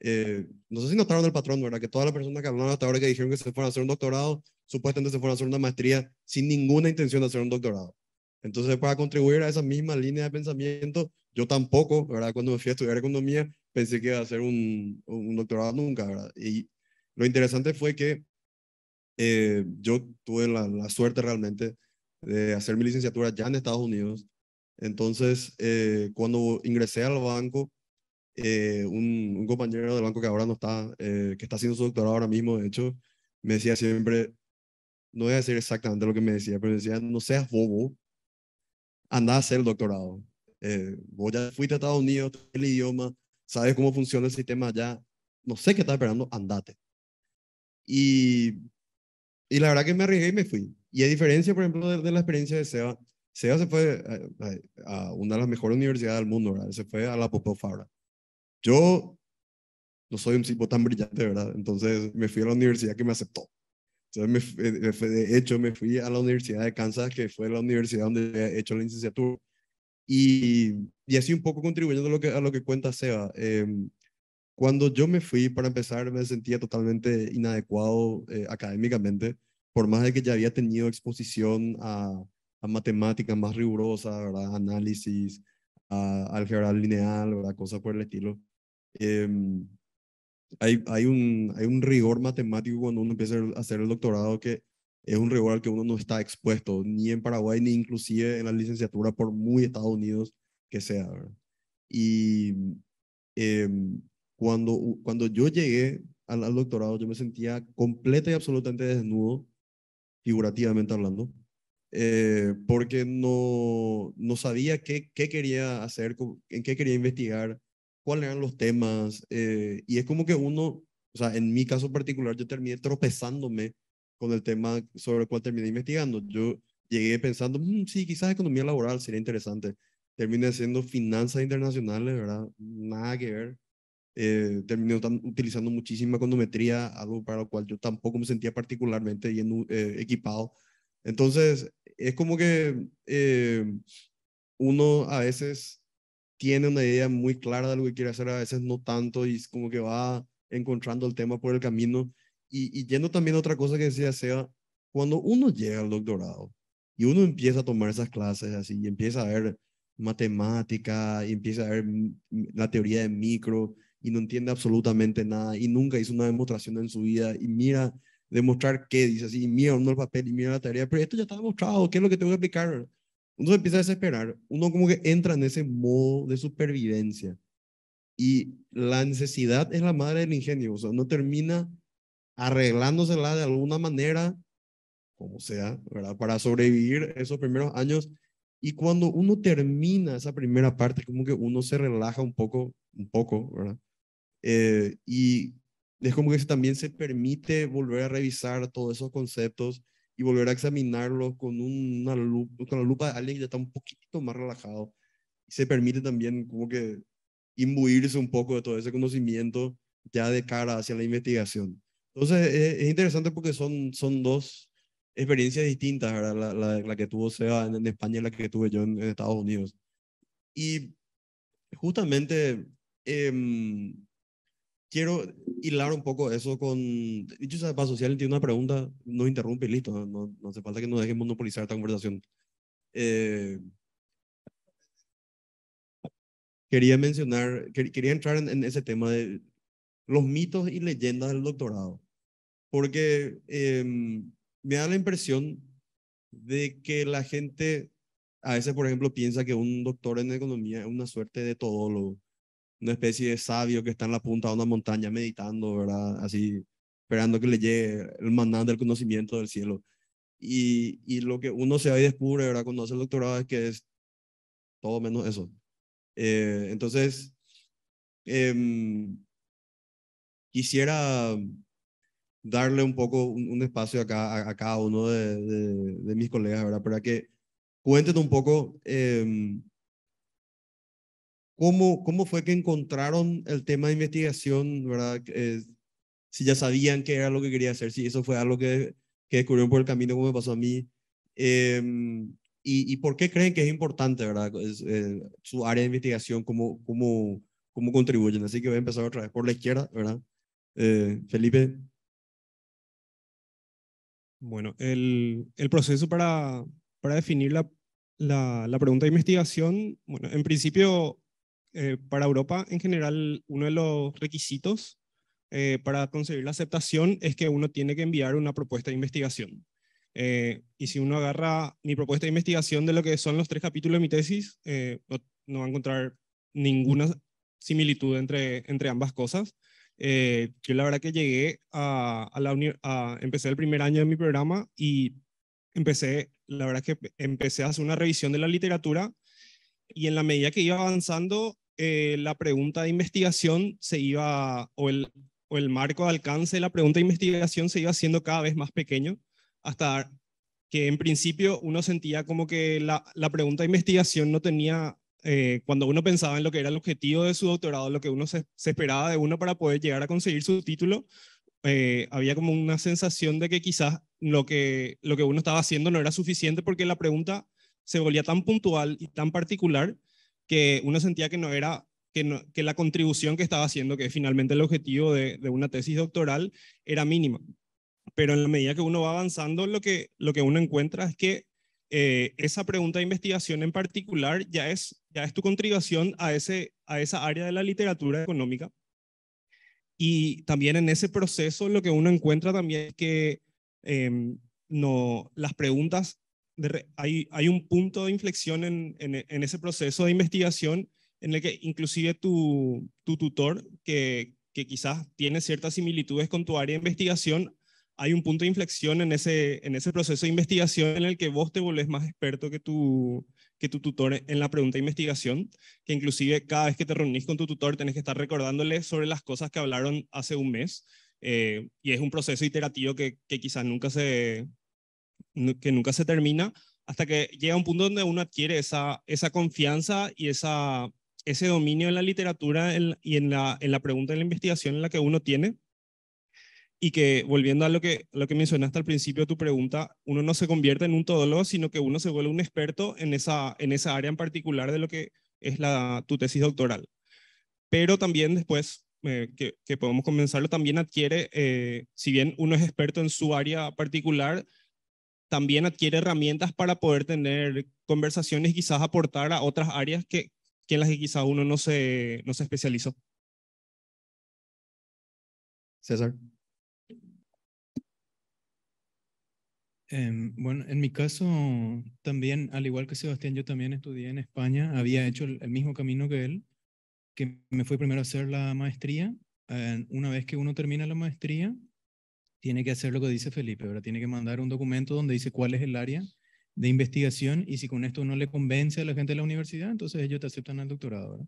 eh, no sé si notaron el patrón, ¿verdad? Que todas las personas que hablaron hasta ahora que dijeron que se fueron a hacer un doctorado, supuestamente se fueron a hacer una maestría sin ninguna intención de hacer un doctorado. Entonces, para contribuir a esa misma línea de pensamiento, yo tampoco, ¿verdad? Cuando me fui a estudiar economía, pensé que iba a hacer un, un doctorado nunca, ¿verdad? Y lo interesante fue que eh, yo tuve la, suerte realmente de hacer mi licenciatura ya en Estados Unidos. Entonces, eh, cuando ingresé al banco, eh, un, compañero del banco que ahora no está, que está haciendo su doctorado ahora mismo, de hecho, me decía siempre, no voy a decir exactamente lo que me decía, pero decía, no seas bobo, anda a hacer el doctorado. vos ya fuiste a Estados Unidos, el idioma, sabes cómo funciona el sistema ya no sé qué estás esperando, andate. Y y la verdad que me arriesgué y me fui. Y a diferencia, por ejemplo, de, la experiencia de Seba, Seba se fue a, una de las mejores universidades del mundo, ¿verdad? Se fue a la Popo Yo no soy un tipo tan brillante, ¿verdad? Entonces me fui a la universidad que me aceptó. de hecho, me fui a la Universidad de Kansas, que fue la universidad donde he hecho la licenciatura. Y, y así un poco contribuyendo a lo que, a lo que cuenta Seba. Em, cuando yo me fui, para empezar, me sentía totalmente inadecuado eh, académicamente, por más de que ya había tenido exposición a, a matemáticas más rigurosas, ¿verdad? análisis, álgebra lineal, cosas por el estilo. Em, hay, hay, un, hay un rigor matemático cuando uno empieza a hacer el doctorado que es un rigor al que uno no está expuesto, ni en Paraguay, ni inclusive en la licenciatura, por muy Estados Unidos que sea. ¿verdad? Y em, cuando, cuando yo llegué al, doctorado, yo me sentía completa y absolutamente desnudo, figurativamente hablando, eh, porque no, no sabía qué, qué quería hacer, en qué quería investigar, cuáles eran los temas. Eh, y es como que uno, o sea, en mi caso particular, yo terminé tropezándome con el tema sobre el cual terminé investigando. Yo llegué pensando, mm, sí, quizás economía laboral sería interesante. Terminé haciendo finanzas internacionales, ¿verdad? Nada que ver. Eh, terminó utilizando muchísima condometría, algo para lo cual yo tampoco me sentía particularmente eh, equipado. Entonces, es como que eh, uno a veces tiene una idea muy clara de lo que quiere hacer, a veces no tanto, y es como que va encontrando el tema por el camino. Y, y yendo también otra cosa que decía sea cuando uno llega al doctorado y uno empieza a tomar esas clases así, y empieza a ver matemática, y empieza a ver la teoría de micro, y no entiende absolutamente nada y nunca hizo una demostración en su vida y mira demostrar qué, dice así, y mira uno el papel y mira la tarea, pero esto ya está demostrado, ¿qué es lo que tengo que explicar Uno se empieza a desesperar, uno como que entra en ese modo de supervivencia y la necesidad es la madre del ingenio, o sea, uno termina arreglándosela de alguna manera, como sea, ¿verdad? Para sobrevivir esos primeros años. Y cuando uno termina esa primera parte, como que uno se relaja un poco, un poco, ¿verdad? Eh, y es como que también se permite volver a revisar todos esos conceptos y volver a examinarlos con una lupa, con la lupa de alguien que ya está un poquito más relajado. se permite también como que imbuirse un poco de todo ese conocimiento ya de cara hacia la investigación. Entonces es, interesante porque son, son dos experiencias distintas, La, la, que tuvo Seba en, España y la que tuve yo en, Estados Unidos. Y justamente em, quiero hilar un poco eso con... Dicho sea, para social, tiene una pregunta, no interrumpe y listo, no, no, hace falta que nos dejen monopolizar esta conversación. Eh, quería mencionar, quería entrar en, ese tema de los mitos y leyendas del doctorado, porque em, me da la impresión de que la gente a veces, por ejemplo, piensa que un doctor en economía es una suerte de todólogo una especie de sabio que está en la punta de una montaña meditando, ¿verdad? Así, esperando que le llegue el maná del conocimiento del cielo. Y, y lo que uno se va y descubre, ¿verdad? Cuando hace el doctorado es que es todo menos eso. Eh, entonces, em, quisiera darle un poco un, espacio acá, a, cada uno de, mis colegas, ¿verdad? Para que cuenten un poco em, ¿Cómo, ¿Cómo fue que encontraron el tema de investigación, verdad? Eh, si ya sabían qué era lo que quería hacer, si eso fue algo que, que descubrieron por el camino, como me pasó a mí. Em, y, por qué creen que es importante, verdad? Eh, su área de investigación, cómo, cómo, cómo contribuyen. Así que voy a empezar otra vez por la izquierda, ¿verdad? Eh, Felipe. Bueno, el, el proceso para, para definir la, la, la pregunta de investigación, bueno, en principio eh, para Europa en general uno de los requisitos eh, para conseguir la aceptación es que uno tiene que enviar una propuesta de investigación. Eh, y si uno agarra mi propuesta de investigación de lo que son los tres capítulos de mi tesis, no, va a encontrar ninguna similitud entre, entre ambas cosas. yo la verdad que llegué a, a la empecé el primer año de mi programa y empecé, la verdad que empecé a hacer una revisión de la literatura y en la medida que iba avanzando, eh, la pregunta de investigación se iba, o el, marco de alcance de la pregunta de investigación se iba haciendo cada vez más pequeño, hasta que en principio uno sentía como que la, pregunta de investigación no tenía, eh, cuando uno pensaba en lo que era el objetivo de su doctorado, lo que uno se, esperaba de uno para poder llegar a conseguir su título, eh, había como una sensación de que quizás lo que, lo que uno estaba haciendo no era suficiente porque la pregunta se volvía tan puntual y tan particular que uno sentía que no era, que, la contribución que estaba haciendo, que finalmente el objetivo de, una tesis doctoral, era mínima. Pero en la medida que uno va avanzando, lo que, lo que uno encuentra es que eh, esa pregunta de investigación en particular ya es, ya es tu contribución a, ese, a esa área de la literatura económica. Y también en ese proceso lo que uno encuentra también es que em, no, las preguntas hay, un punto de inflexión en, ese proceso de investigación en el que inclusive tu, tutor, que, quizás tiene ciertas similitudes con tu área de investigación, hay un punto de inflexión en ese, proceso de investigación en el que vos te volvés más experto que tu, tutor en la pregunta de investigación, que inclusive cada vez que te reunís con tu tutor tenés que estar recordándole sobre las cosas que hablaron hace un mes, eh, y es un proceso iterativo que, que quizás nunca se, que nunca se termina, hasta que llega un punto donde uno adquiere esa, esa confianza y esa, ese dominio en la literatura y en la, en la pregunta, de la investigación en la que uno tiene. Y que, volviendo a lo que, lo que mencionaste al principio de tu pregunta, uno no se convierte en un todólogo, sino que uno se vuelve un experto en esa, en esa área en particular de lo que es la, tu tesis doctoral. Pero también después, eh, que, podemos comenzarlo, también adquiere, eh, si bien uno es experto en su área particular, también adquiere herramientas para poder tener conversaciones y quizás aportar a otras áreas que, que en las que quizás uno no se, especializó. César. Em, bueno, en mi caso también, al igual que Sebastián, yo también estudié en España, había hecho el, mismo camino que él, que me fui primero a hacer la maestría. Eh, una vez que uno termina la maestría, tiene que hacer lo que dice Felipe, Tiene que mandar un documento donde dice cuál es el área de investigación y si con esto no le convence a la gente de la universidad, entonces ellos te aceptan al doctorado,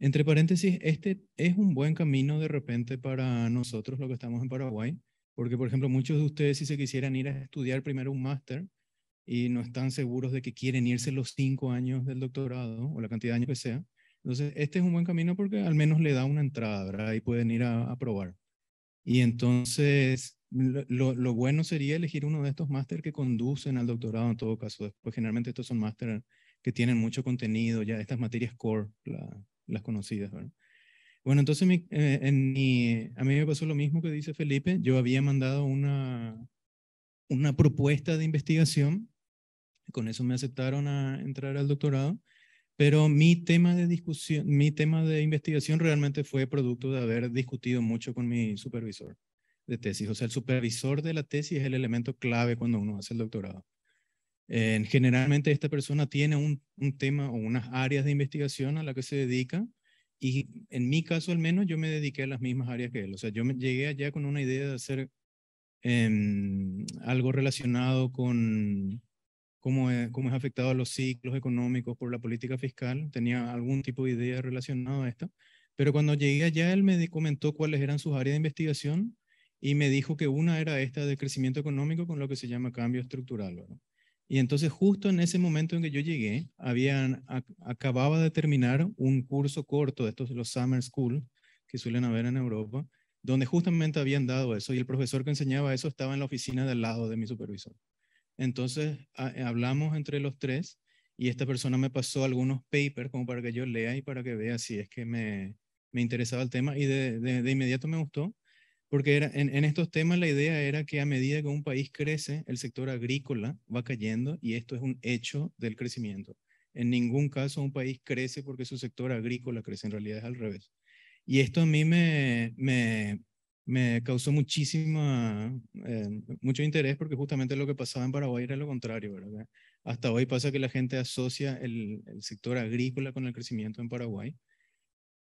Entre paréntesis, este es un buen camino de repente para nosotros, los que estamos en Paraguay, porque, por ejemplo, muchos de ustedes si se quisieran ir a estudiar primero un máster y no están seguros de que quieren irse los cinco años del doctorado o la cantidad de años que sea, entonces este es un buen camino porque al menos le da una entrada, Y pueden ir a, a probar. Y entonces, lo, bueno sería elegir uno de estos máster que conducen al doctorado en todo caso. Después, generalmente estos son máster que tienen mucho contenido, ya estas materias core, las conocidas. Bueno, entonces eh, en mi, a mí me pasó lo mismo que dice Felipe. Yo había mandado una, una propuesta de investigación, con eso me aceptaron a entrar al doctorado, pero mi tema de discusión, mi tema de investigación realmente fue producto de haber discutido mucho con mi supervisor de tesis. O sea, el supervisor de la tesis es el elemento clave cuando uno hace el doctorado. generalmente esta persona tiene un, un, tema o unas áreas de investigación a la que se dedica y en mi caso al menos yo me dediqué a las mismas áreas que él. O sea, yo llegué allá con una idea de hacer em, algo relacionado con cómo es, cómo es afectado a los ciclos económicos por la política fiscal. Tenía algún tipo de idea relacionada a esto. Pero cuando llegué allá, él me comentó cuáles eran sus áreas de investigación y me dijo que una era esta de crecimiento económico con lo que se llama cambio estructural. Y entonces justo en ese momento en que yo llegué, habían, acababa de terminar un curso corto de estos, los Summer School, que suelen haber en Europa, donde justamente habían dado eso y el profesor que enseñaba eso estaba en la oficina del lado de mi supervisor. Entonces eh, hablamos entre los tres y esta persona me pasó algunos papers como para que yo lea y para que vea si es que me, interesaba el tema y de inmediato me gustó porque en, estos temas la idea era que a medida que un país crece, el sector agrícola va cayendo y esto es un hecho del crecimiento. En ningún caso un país crece porque su sector agrícola crece, en realidad es al revés. Y esto a mí me, causó muchísimo eh, mucho interés porque justamente lo que pasaba en Paraguay era lo contrario. Hasta hoy pasa que la gente asocia el sector agrícola con el crecimiento en Paraguay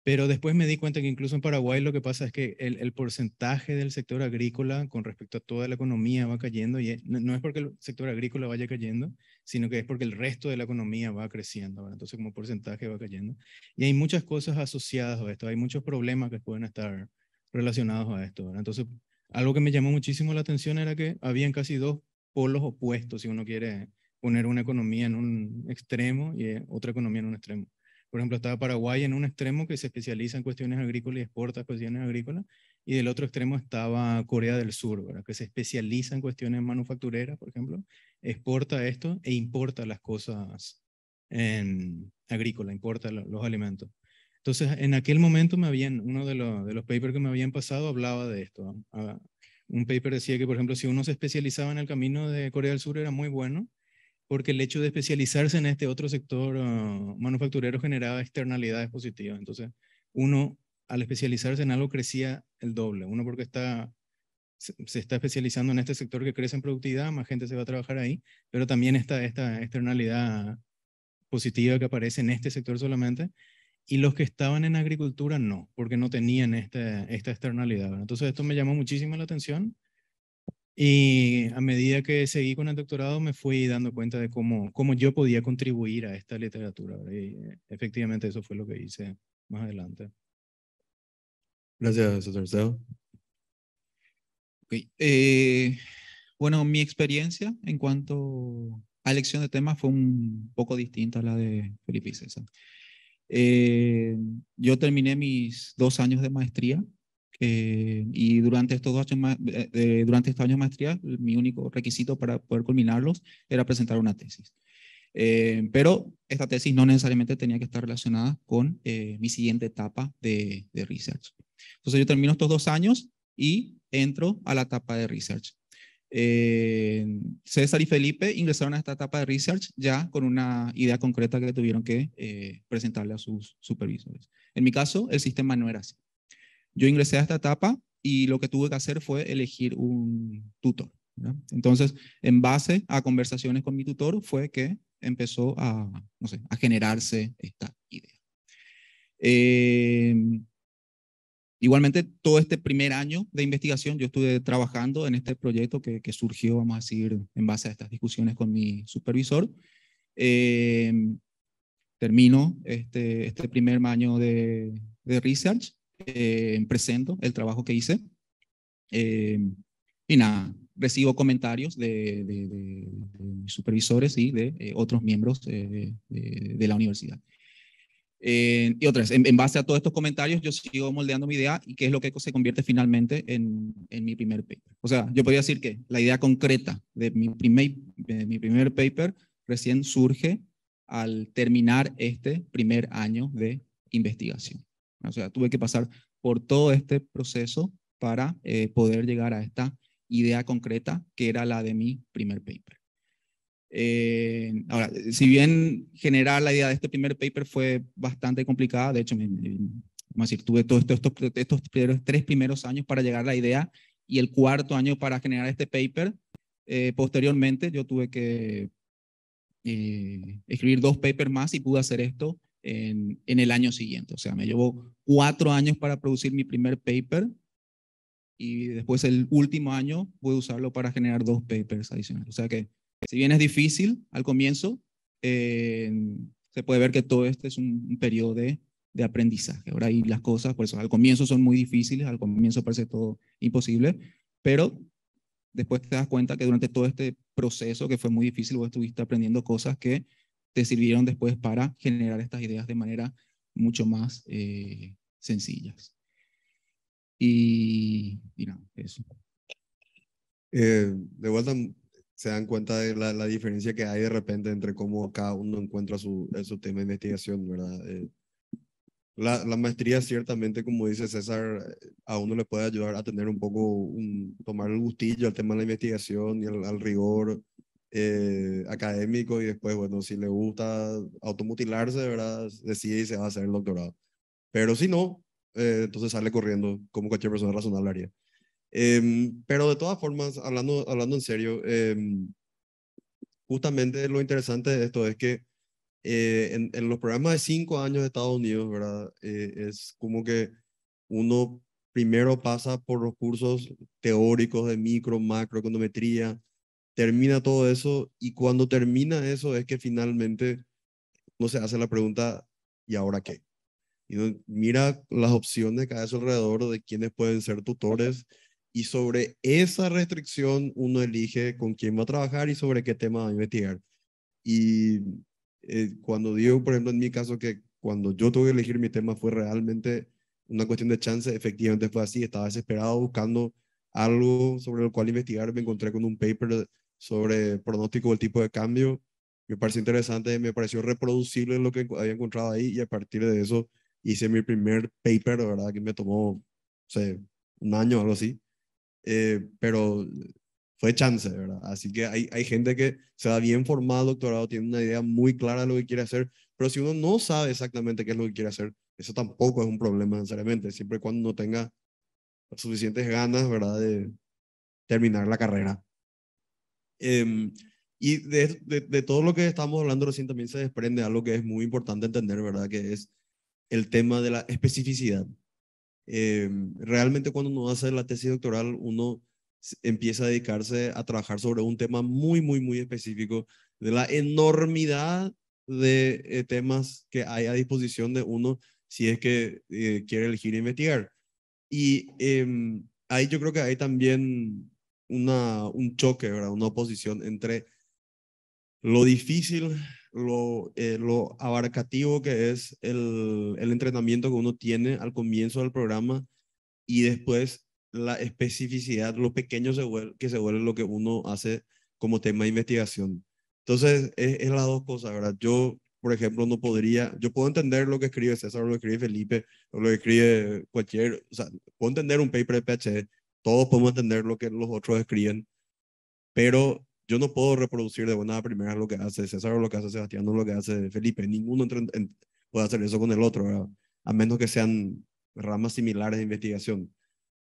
pero después me di cuenta que incluso en Paraguay lo que pasa es que el, porcentaje del sector agrícola con respecto a toda la economía va cayendo y eh, no, es porque el sector agrícola vaya cayendo, sino que es porque el resto de la economía va creciendo. Entonces como porcentaje va cayendo. Y hay muchas cosas asociadas a esto, hay muchos problemas que pueden estar relacionados a esto. Entonces algo que me llamó muchísimo la atención era que habían casi dos polos opuestos, si uno quiere poner una economía en un extremo y eh, otra economía en un extremo. Por ejemplo, estaba Paraguay en un extremo que se especializa en cuestiones agrícolas y exporta cuestiones agrícolas, y del otro extremo estaba Corea del Sur, ¿verdad? que se especializa en cuestiones manufactureras, por ejemplo, exporta esto e importa las cosas en agrícola, importa los alimentos. Entonces, en aquel momento me habían, uno de, de los papers que me habían pasado hablaba de esto. Ah, un paper decía que, por ejemplo, si uno se especializaba en el camino de Corea del Sur era muy bueno, porque el hecho de especializarse en este otro sector ah, manufacturero generaba externalidades positivas. Entonces, uno al especializarse en algo crecía el doble. Uno porque está, se, está especializando en este sector que crece en productividad, más gente se va a trabajar ahí, pero también está esta externalidad positiva que aparece en este sector solamente. Y los que estaban en agricultura no, porque no tenían esta, esta externalidad. Entonces esto me llamó muchísimo la atención y a medida que seguí con el doctorado me fui dando cuenta de cómo, cómo yo podía contribuir a esta literatura. Eh, efectivamente eso fue lo que hice más adelante. Gracias, doctor okay. Eh, bueno, mi experiencia en cuanto a elección de temas fue un poco distinta a la de Felipe y César. Eh, yo terminé mis dos años de maestría eh, y durante estos, dos años, eh, eh, durante estos años de maestría, mi único requisito para poder culminarlos era presentar una tesis. pero esta tesis no necesariamente tenía que estar relacionada con mi siguiente etapa de, research. Entonces yo termino estos dos años y entro a la etapa de research. César y Felipe ingresaron a esta etapa de research ya con una idea concreta que tuvieron que presentarle a sus supervisores. En mi caso, el sistema no era así. Yo ingresé a esta etapa y lo que tuve que hacer fue elegir un tutor. Entonces, en base a conversaciones con mi tutor, fue que empezó a, no sé, a generarse esta idea. Eh, igualmente, todo este primer año de investigación, yo estuve trabajando en este proyecto que, surgió, vamos a decir, en base a estas discusiones con mi supervisor. Eh, termino este, este, primer año de research eh, presento el trabajo que hice. Eh, y nada, recibo comentarios de, supervisores y de eh, otros miembros de, la universidad. y otras, en, base a todos estos comentarios, yo sigo moldeando mi idea y qué es lo que se convierte finalmente en, mi primer paper. O sea, yo podría decir que la idea concreta de mi de mi primer paper recién surge al terminar este primer año de investigación. O sea, tuve que pasar por todo este proceso para eh, poder llegar a esta idea concreta que era la de mi primer paper. Eh, ahora, si bien generar la idea de este primer paper fue bastante complicada, de hecho, me, decir, tuve todos estos, estos tres primeros años para llegar a la idea y el cuarto año para generar este paper. Eh, posteriormente, yo tuve que escribir dos papers más y pude hacer esto en, el año siguiente. O sea, me llevó cuatro años para producir mi primer paper y después el último año pude usarlo para generar dos papers adicionales. O sea que, si bien es difícil al comienzo, eh, se puede ver que todo este es un, periodo de, aprendizaje. Ahora, y las cosas, por eso al comienzo son muy difíciles, al comienzo parece todo imposible, pero después te das cuenta que durante todo este proceso que fue muy difícil, vos estuviste aprendiendo cosas que te sirvieron después para generar estas ideas de manera mucho más eh, sencillas. Y, y eso. Eh, de vuelta, se dan cuenta de la, diferencia que hay de repente entre cómo cada uno encuentra su, eh, su tema de investigación, ¿verdad? Eh, la, maestría ciertamente, como dice César, a uno le puede ayudar a tener un poco, un, tomar el gustillo al tema de la investigación y al, al rigor eh, académico y después, bueno, si le gusta automutilarse, ¿verdad? Decide y se va a hacer el doctorado. Pero si no, eh, entonces sale corriendo, como cualquier persona razonable haría. Eh, pero de todas formas, hablando, hablando en serio, em, justamente lo interesante de esto es que eh, en, en, los programas de cinco años de Estados Unidos, ¿verdad? es como que uno primero pasa por los cursos teóricos de micro, macro, econometría, termina todo eso y cuando termina eso es que finalmente uno se hace la pregunta, ¿y ahora qué? Y mira las opciones que hay a su alrededor de quiénes pueden ser tutores y sobre esa restricción uno elige con quién va a trabajar y sobre qué tema va a investigar. Y eh, cuando digo, por ejemplo, en mi caso que cuando yo tuve que elegir mi tema fue realmente una cuestión de chance, efectivamente fue así, estaba desesperado buscando algo sobre lo cual investigar, me encontré con un paper sobre pronóstico del tipo de cambio. Me pareció interesante, me pareció reproducible lo que había encontrado ahí y a partir de eso hice mi primer paper, ¿verdad? Que me tomó, sé, un año o algo así. Eh, pero fue chance, ¿verdad? Así que hay, hay gente que se da bien formado, doctorado, tiene una idea muy clara de lo que quiere hacer, pero si uno no sabe exactamente qué es lo que quiere hacer, eso tampoco es un problema necesariamente, siempre y cuando no tenga suficientes ganas, ¿verdad? De terminar la carrera. Em, y de, de, todo lo que estamos hablando recién también se desprende algo que es muy importante entender, ¿verdad? Que es el tema de la especificidad. Em, realmente cuando uno hace la tesis doctoral, uno empieza a dedicarse a trabajar sobre un tema muy, muy, muy específico, de la enormidad de eh, temas que hay a disposición de uno si es que eh, quiere elegir e investigar. Y em, ahí yo creo que hay también un choque, ¿verdad? Una oposición entre lo difícil, lo, eh, abarcativo que es el, entrenamiento que uno tiene al comienzo del programa y después la especificidad, lo pequeño que se vuelve lo que uno hace como tema de investigación. Entonces, es, las dos cosas, ¿verdad? Yo, por ejemplo, no podría, yo puedo entender lo que escribe César, lo que escribe Felipe, o lo que escribe cualquier, o sea, puedo entender un paper de PhD, todos podemos entender lo que los otros escriben, pero yo no puedo reproducir de buena primera lo que hace César o lo que hace Sebastián o lo que hace Felipe. Ninguno puede hacer eso con el otro, a menos que sean ramas similares de investigación.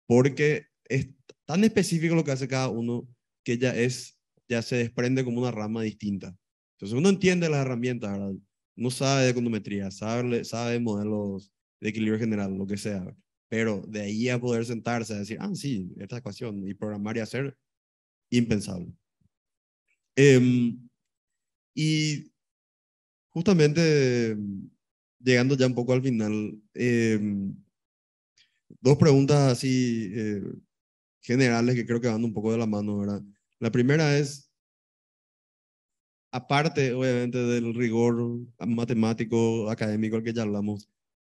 Porque es tan específico lo que hace cada uno que ya, es, ya se desprende como una rama distinta. Entonces uno entiende las herramientas, ¿verdad? no sabe de econometría, sabe, sabe modelos de equilibrio general, lo que sea. Pero de ahí a poder sentarse a decir, ah, sí, esta ecuación, y programar y hacer, impensable. Em, y justamente, llegando ya un poco al final, em, dos preguntas así eh, generales que creo que van un poco de la mano, ¿verdad? La primera es, aparte obviamente del rigor matemático, académico al que ya hablamos,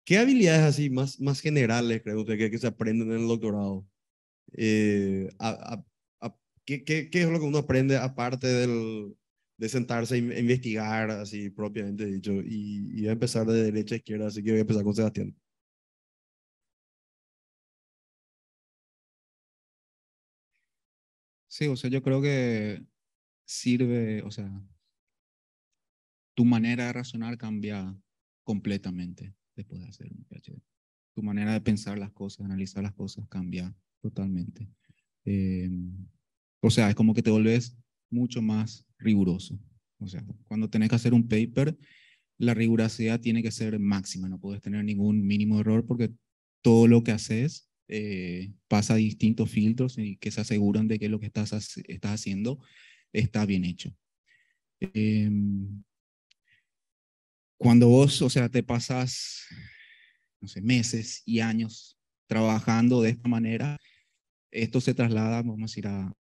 ¿Qué habilidades así más, más generales cree usted que, se aprenden en el doctorado? Eh, ¿qué, es lo que uno aprende aparte del, de sentarse e investigar, así propiamente dicho? Y, a empezar de derecha a izquierda, así que voy a empezar con Sebastián. Sí, o sea, yo creo que sirve, o sea, tu manera de razonar cambia completamente después de hacer un PhD. Tu manera de pensar las cosas, analizar las cosas, cambia totalmente. Eh, o sea, es como que te volvés mucho más riguroso. O sea, cuando tenés que hacer un paper, la rigurosidad tiene que ser máxima, no puedes tener ningún mínimo error porque todo lo que haces eh, pasa a distintos filtros y que se aseguran de que lo que estás, haciendo está bien hecho. Eh, cuando vos, o sea, te pasas, no sé, meses y años trabajando de esta manera, esto se traslada, vamos a decir, a,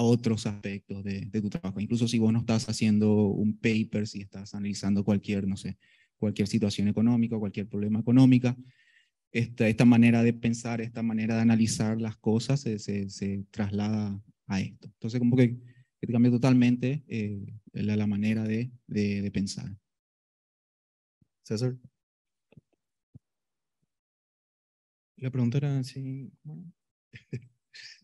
otros aspectos de, tu trabajo. Incluso si vos no estás haciendo un paper, si estás analizando cualquier, no sé, cualquier situación económica, cualquier problema económica, esta, esta manera de pensar, esta manera de analizar las cosas se, se, traslada a esto. Entonces, como que, te cambia totalmente eh, la, la, manera de, de, de pensar. César. La pregunta era si... (laughs)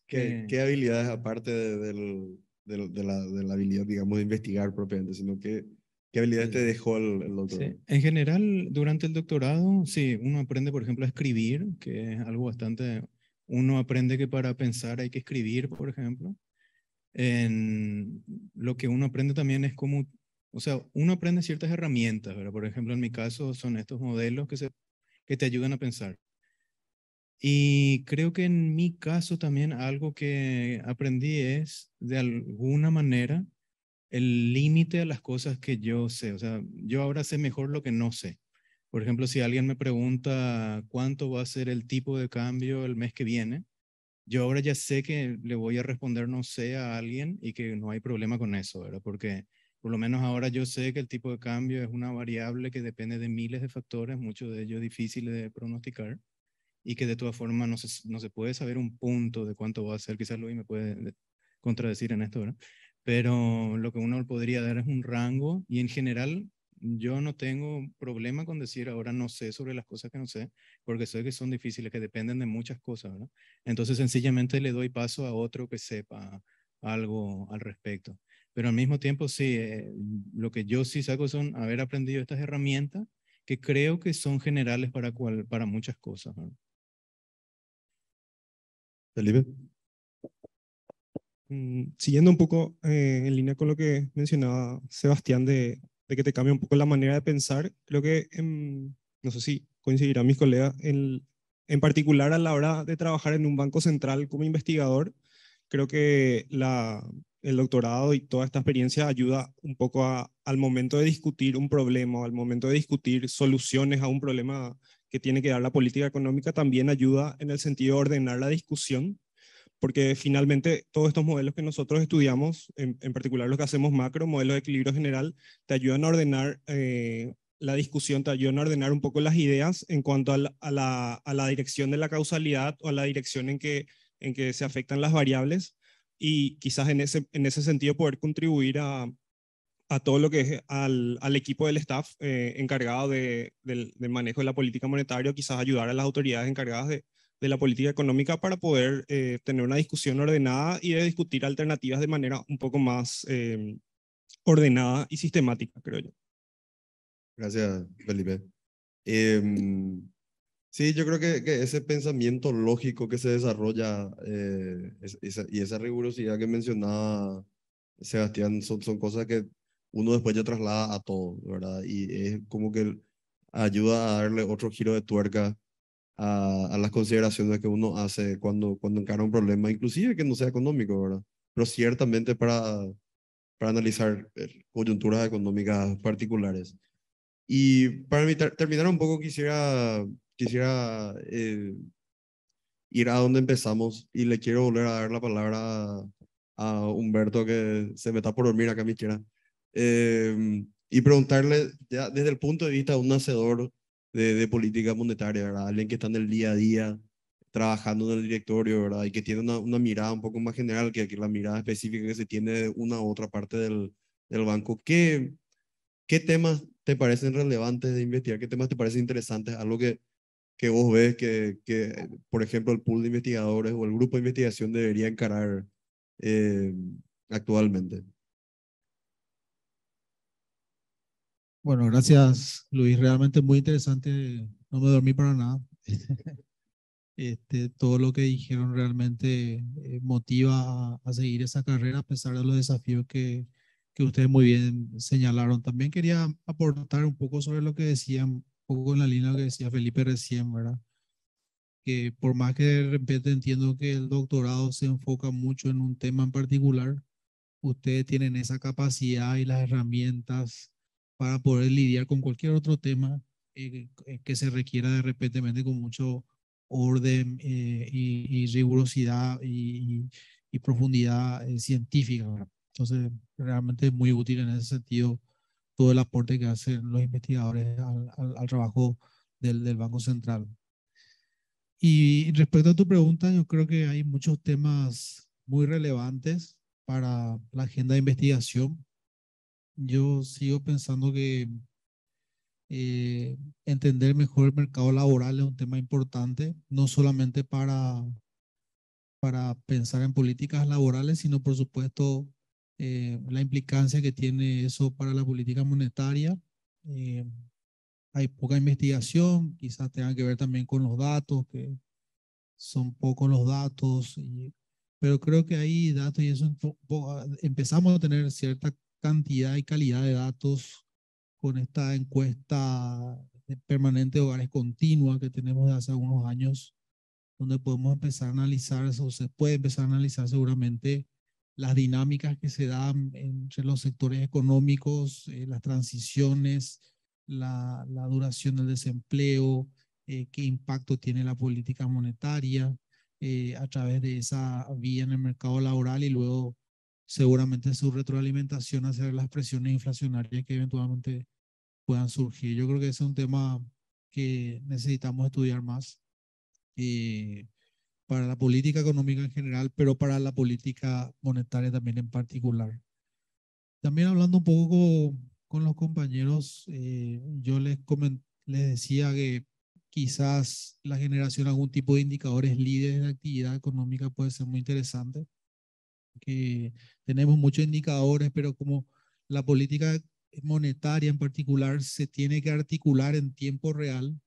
¿Qué, ¿Qué, habilidades, aparte de, la, habilidad, digamos, de investigar propiamente, sino que, qué habilidades te dejó el, doctorado? En general, durante el doctorado, sí, uno aprende, por ejemplo, a escribir, que es algo bastante... Uno aprende que para pensar hay que escribir, por ejemplo. En, lo que uno aprende también es cómo o sea, uno aprende ciertas herramientas, ¿verdad? Por ejemplo, en mi caso son estos modelos que, se, que te ayudan a pensar. Y creo que en mi caso también algo que aprendí es, de alguna manera, el límite a las cosas que yo sé. O sea, yo ahora sé mejor lo que no sé. Por ejemplo, si alguien me pregunta cuánto va a ser el tipo de cambio el mes que viene, yo ahora ya sé que le voy a responder no sé a alguien y que no hay problema con eso, ¿verdad? Porque por lo menos ahora yo sé que el tipo de cambio es una variable que depende de miles de factores, muchos de ellos difíciles de pronosticar, y que de todas formas no se, no se puede saber un punto de cuánto va a ser. Quizás Luis me puede contradecir en esto, ¿verdad? Pero lo que uno podría dar es un rango y en general yo no tengo problema con decir ahora no sé sobre las cosas que no sé, porque sé que son difíciles, que dependen de muchas cosas, ¿verdad? Entonces sencillamente le doy paso a otro que sepa algo al respecto. Pero al mismo tiempo, sí, eh, lo que yo sí saco son haber aprendido estas herramientas que creo que son generales para, para muchas cosas. Felipe. Mm, siguiendo un poco eh, en línea con lo que mencionaba Sebastián de, que te cambia un poco la manera de pensar, creo que, em, no sé si coincidirán mis colegas, en, en particular a la hora de trabajar en un banco central como investigador, creo que la, el doctorado y toda esta experiencia ayuda un poco al momento de discutir un problema, al momento de discutir soluciones a un problema que tiene que dar la política económica, también ayuda en el sentido de ordenar la discusión, porque finalmente todos estos modelos que nosotros estudiamos, en, particular los que hacemos macro, modelos de equilibrio general, te ayudan a ordenar eh, la discusión, te ayudan a ordenar un poco las ideas en cuanto a la, dirección de la causalidad o a la dirección en que, en que se afectan las variables y quizás en ese, en ese sentido poder contribuir a, a todo lo que es al, equipo del staff eh, encargado de, del, manejo de la política monetaria, quizás ayudar a las autoridades encargadas de, de la política económica para poder eh, tener una discusión ordenada y de discutir alternativas de manera un poco más eh, ordenada y sistemática, creo yo. Gracias, Felipe. Em, Sí, yo creo que, que, ese pensamiento lógico que se desarrolla eh, y esa rigurosidad que mencionaba Sebastián son, son, cosas que uno después ya traslada a todo, ¿verdad? Y es como que ayuda a darle otro giro de tuerca a, a las consideraciones que uno hace cuando, cuando encara un problema, inclusive que no sea económico, ¿verdad? Pero ciertamente para, para analizar eh, coyunturas económicas particulares. Y para terminar un poco, quisiera quisiera eh, ir a donde empezamos y le quiero volver a dar la palabra a, Humberto que se me está por dormir acá a mi eh, y preguntarle ya, desde el punto de vista de un nacedor de, política monetaria, ¿verdad? alguien que está en el día a día trabajando en el directorio ¿verdad? y que tiene una, mirada un poco más general que, aquí la mirada específica que se tiene de una u otra parte del, del banco. ¿Qué, ¿Qué temas te parecen relevantes de investigar? ¿Qué temas te parecen interesantes? Algo que que vos ves que, por ejemplo, el pool de investigadores o el grupo de investigación debería encarar eh, actualmente? Bueno, gracias Luis, realmente muy interesante, no me dormí para nada. (laughs) Este, todo lo que dijeron realmente eh, motiva a, seguir esa carrera a pesar de los desafíos que, que ustedes muy bien señalaron. También quería aportar un poco sobre lo que decían poco en la línea que decía Felipe recién, ¿verdad? Que por más que de repente entiendo que el doctorado se enfoca mucho en un tema en particular, ustedes tienen esa capacidad y las herramientas para poder lidiar con cualquier otro tema eh, eh, que se requiera de repente con mucho orden eh, y, rigurosidad y, profundidad científica. ¿verdad? Entonces, realmente es muy útil en ese sentido todo el aporte que hacen los investigadores al, trabajo del, Banco Central. Y respecto a tu pregunta, yo creo que hay muchos temas muy relevantes para la agenda de investigación. Yo sigo pensando que eh, entender mejor el mercado laboral es un tema importante, no solamente para para pensar en políticas laborales, sino por supuesto eh, la implicancia que tiene eso para la política monetaria. Eh, hay poca investigación, quizás tenga que ver también con los datos, que son pocos los datos, pero creo que hay datos y eso empezamos a tener cierta cantidad y calidad de datos con esta encuesta permanente de hogares continua que tenemos de hace algunos años, donde podemos empezar a analizar, o se puede empezar a analizar seguramente las dinámicas que se dan entre los sectores económicos, eh, las transiciones, la, la, duración del desempleo, eh, qué impacto tiene la política monetaria eh, a través de esa vía en el mercado laboral y luego seguramente su retroalimentación hacia las presiones inflacionarias que eventualmente puedan surgir. Yo creo que es un tema que necesitamos estudiar más. Eh, para la política económica en general, pero para la política monetaria también en particular. También hablando un poco con los compañeros, eh, yo les, les decía que quizás la generación de algún tipo de indicadores líderes de actividad económica puede ser muy interesante, que tenemos muchos indicadores, pero como la política monetaria en particular se tiene que articular en tiempo real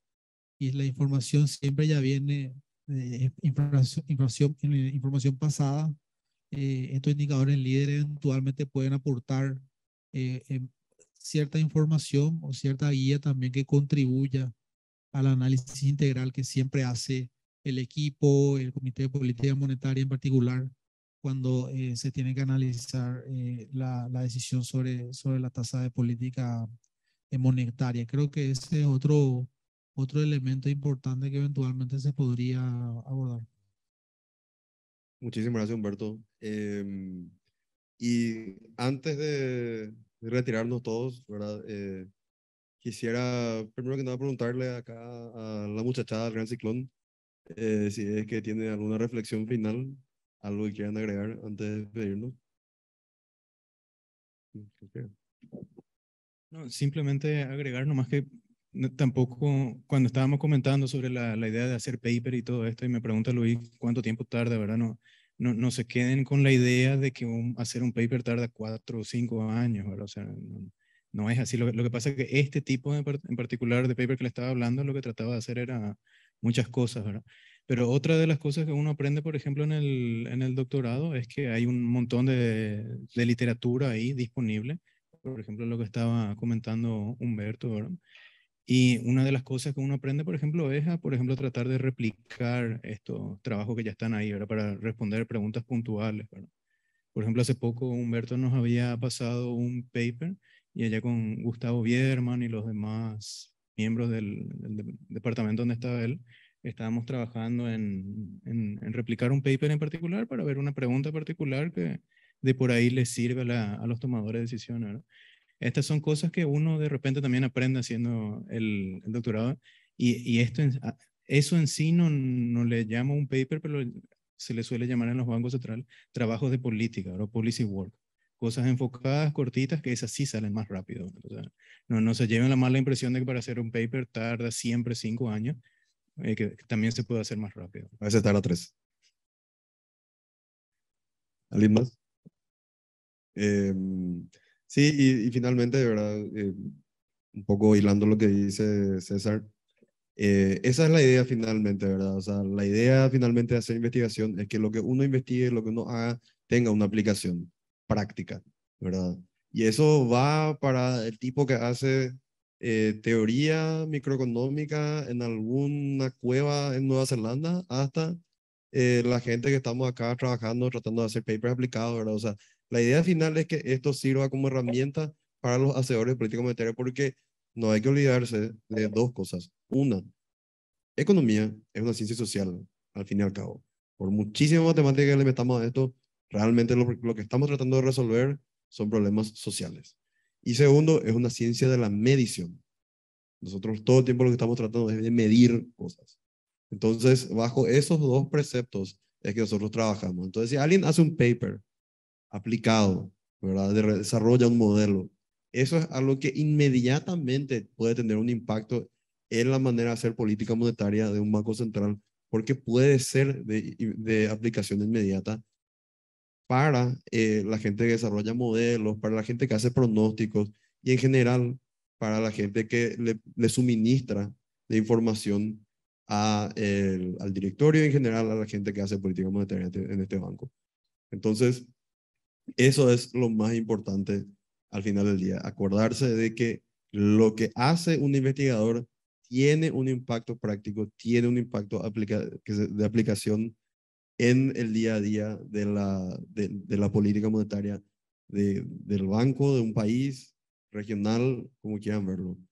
y la información siempre ya viene eh, información, información pasada, eh, estos indicadores líderes eventualmente pueden aportar eh, em, cierta información o cierta guía también que contribuya al análisis integral que siempre hace el equipo, el Comité de Política Monetaria en particular, cuando se tiene que analizar la, la, decisión sobre, sobre la tasa de política monetaria. Creo que ese es otro otro elemento importante que eventualmente se podría abordar. Muchísimas gracias, Humberto. Em, y antes de retirarnos todos, eh, quisiera primero que nada preguntarle acá a la muchachada del Gran Ciclón eh, si es que tiene alguna reflexión final, algo que quieran agregar antes de pedirnos No, simplemente agregar nomás que tampoco cuando estábamos comentando sobre la, idea de hacer paper y todo esto, y me pregunta Luis cuánto tiempo tarda, ¿verdad? No, no, se queden con la idea de que hacer un paper tarda cuatro o cinco años, O sea, no, es así. Lo, que pasa es que este tipo en particular de paper que le estaba hablando, lo que trataba de hacer era muchas cosas, ¿verdad? Pero otra de las cosas que uno aprende, por ejemplo, en el, en el doctorado, es que hay un montón de, de literatura ahí disponible. Por ejemplo, lo que estaba comentando Humberto, ¿verdad? Y una de las cosas que uno aprende, por ejemplo, es por ejemplo, tratar de replicar estos trabajos que ya están ahí, Para responder preguntas puntuales, Por ejemplo, hace poco Humberto nos había pasado un paper y allá con Gustavo Bierman y los demás miembros del, departamento donde estaba él, estábamos trabajando en, replicar un paper en particular para ver una pregunta particular que de por ahí le sirve a, los tomadores de decisiones. Estas son cosas que uno de repente también aprende haciendo el, doctorado y, esto, eso en sí no, no le llama un paper, pero se le suele llamar en los bancos centrales trabajos de política o policy work. Cosas enfocadas, cortitas, que esas sí salen más rápido. sea, no, no se lleven la mala impresión de que para hacer un paper tarda siempre cinco años, eh, que, también se puede hacer más rápido. A veces tarda tres. ¿Alguien más? Eh, Sí, y, finalmente, de verdad, eh, un poco hilando lo que dice César, eh, esa es la idea finalmente, ¿verdad? O sea, la idea finalmente de hacer investigación es que lo que uno investigue, lo que uno haga, tenga una aplicación práctica, ¿verdad? Y eso va para el tipo que hace eh, teoría microeconómica en alguna cueva en Nueva Zelanda hasta la gente que estamos acá trabajando, tratando de hacer papers aplicados, ¿verdad? O sea, la idea final es que esto sirva como herramienta para los hacedores de política porque no hay que olvidarse de dos cosas. Una, economía es una ciencia social, al fin y al cabo. Por muchísima matemática que le metamos a esto, realmente lo, lo que estamos tratando de resolver son problemas sociales. Y segundo, es una ciencia de la medición. Nosotros todo el tiempo lo que estamos tratando es de medir cosas. Entonces, bajo esos dos preceptos es que nosotros trabajamos. Entonces, si alguien hace un paper aplicado, ¿verdad? desarrolla un modelo. Eso es algo que inmediatamente puede tener un impacto en la manera de hacer política monetaria de un banco central, porque puede ser de, aplicación inmediata para eh, la gente que desarrolla modelos, para la gente que hace pronósticos y en general para la gente que le, suministra de información al directorio y en general a la gente que hace política monetaria en este, este banco. Entonces, eso es lo más importante al final del día, acordarse de que lo que hace un investigador tiene un impacto práctico, tiene un impacto de aplicación en el día a día de la, política monetaria del banco, de un país regional, como quieran verlo.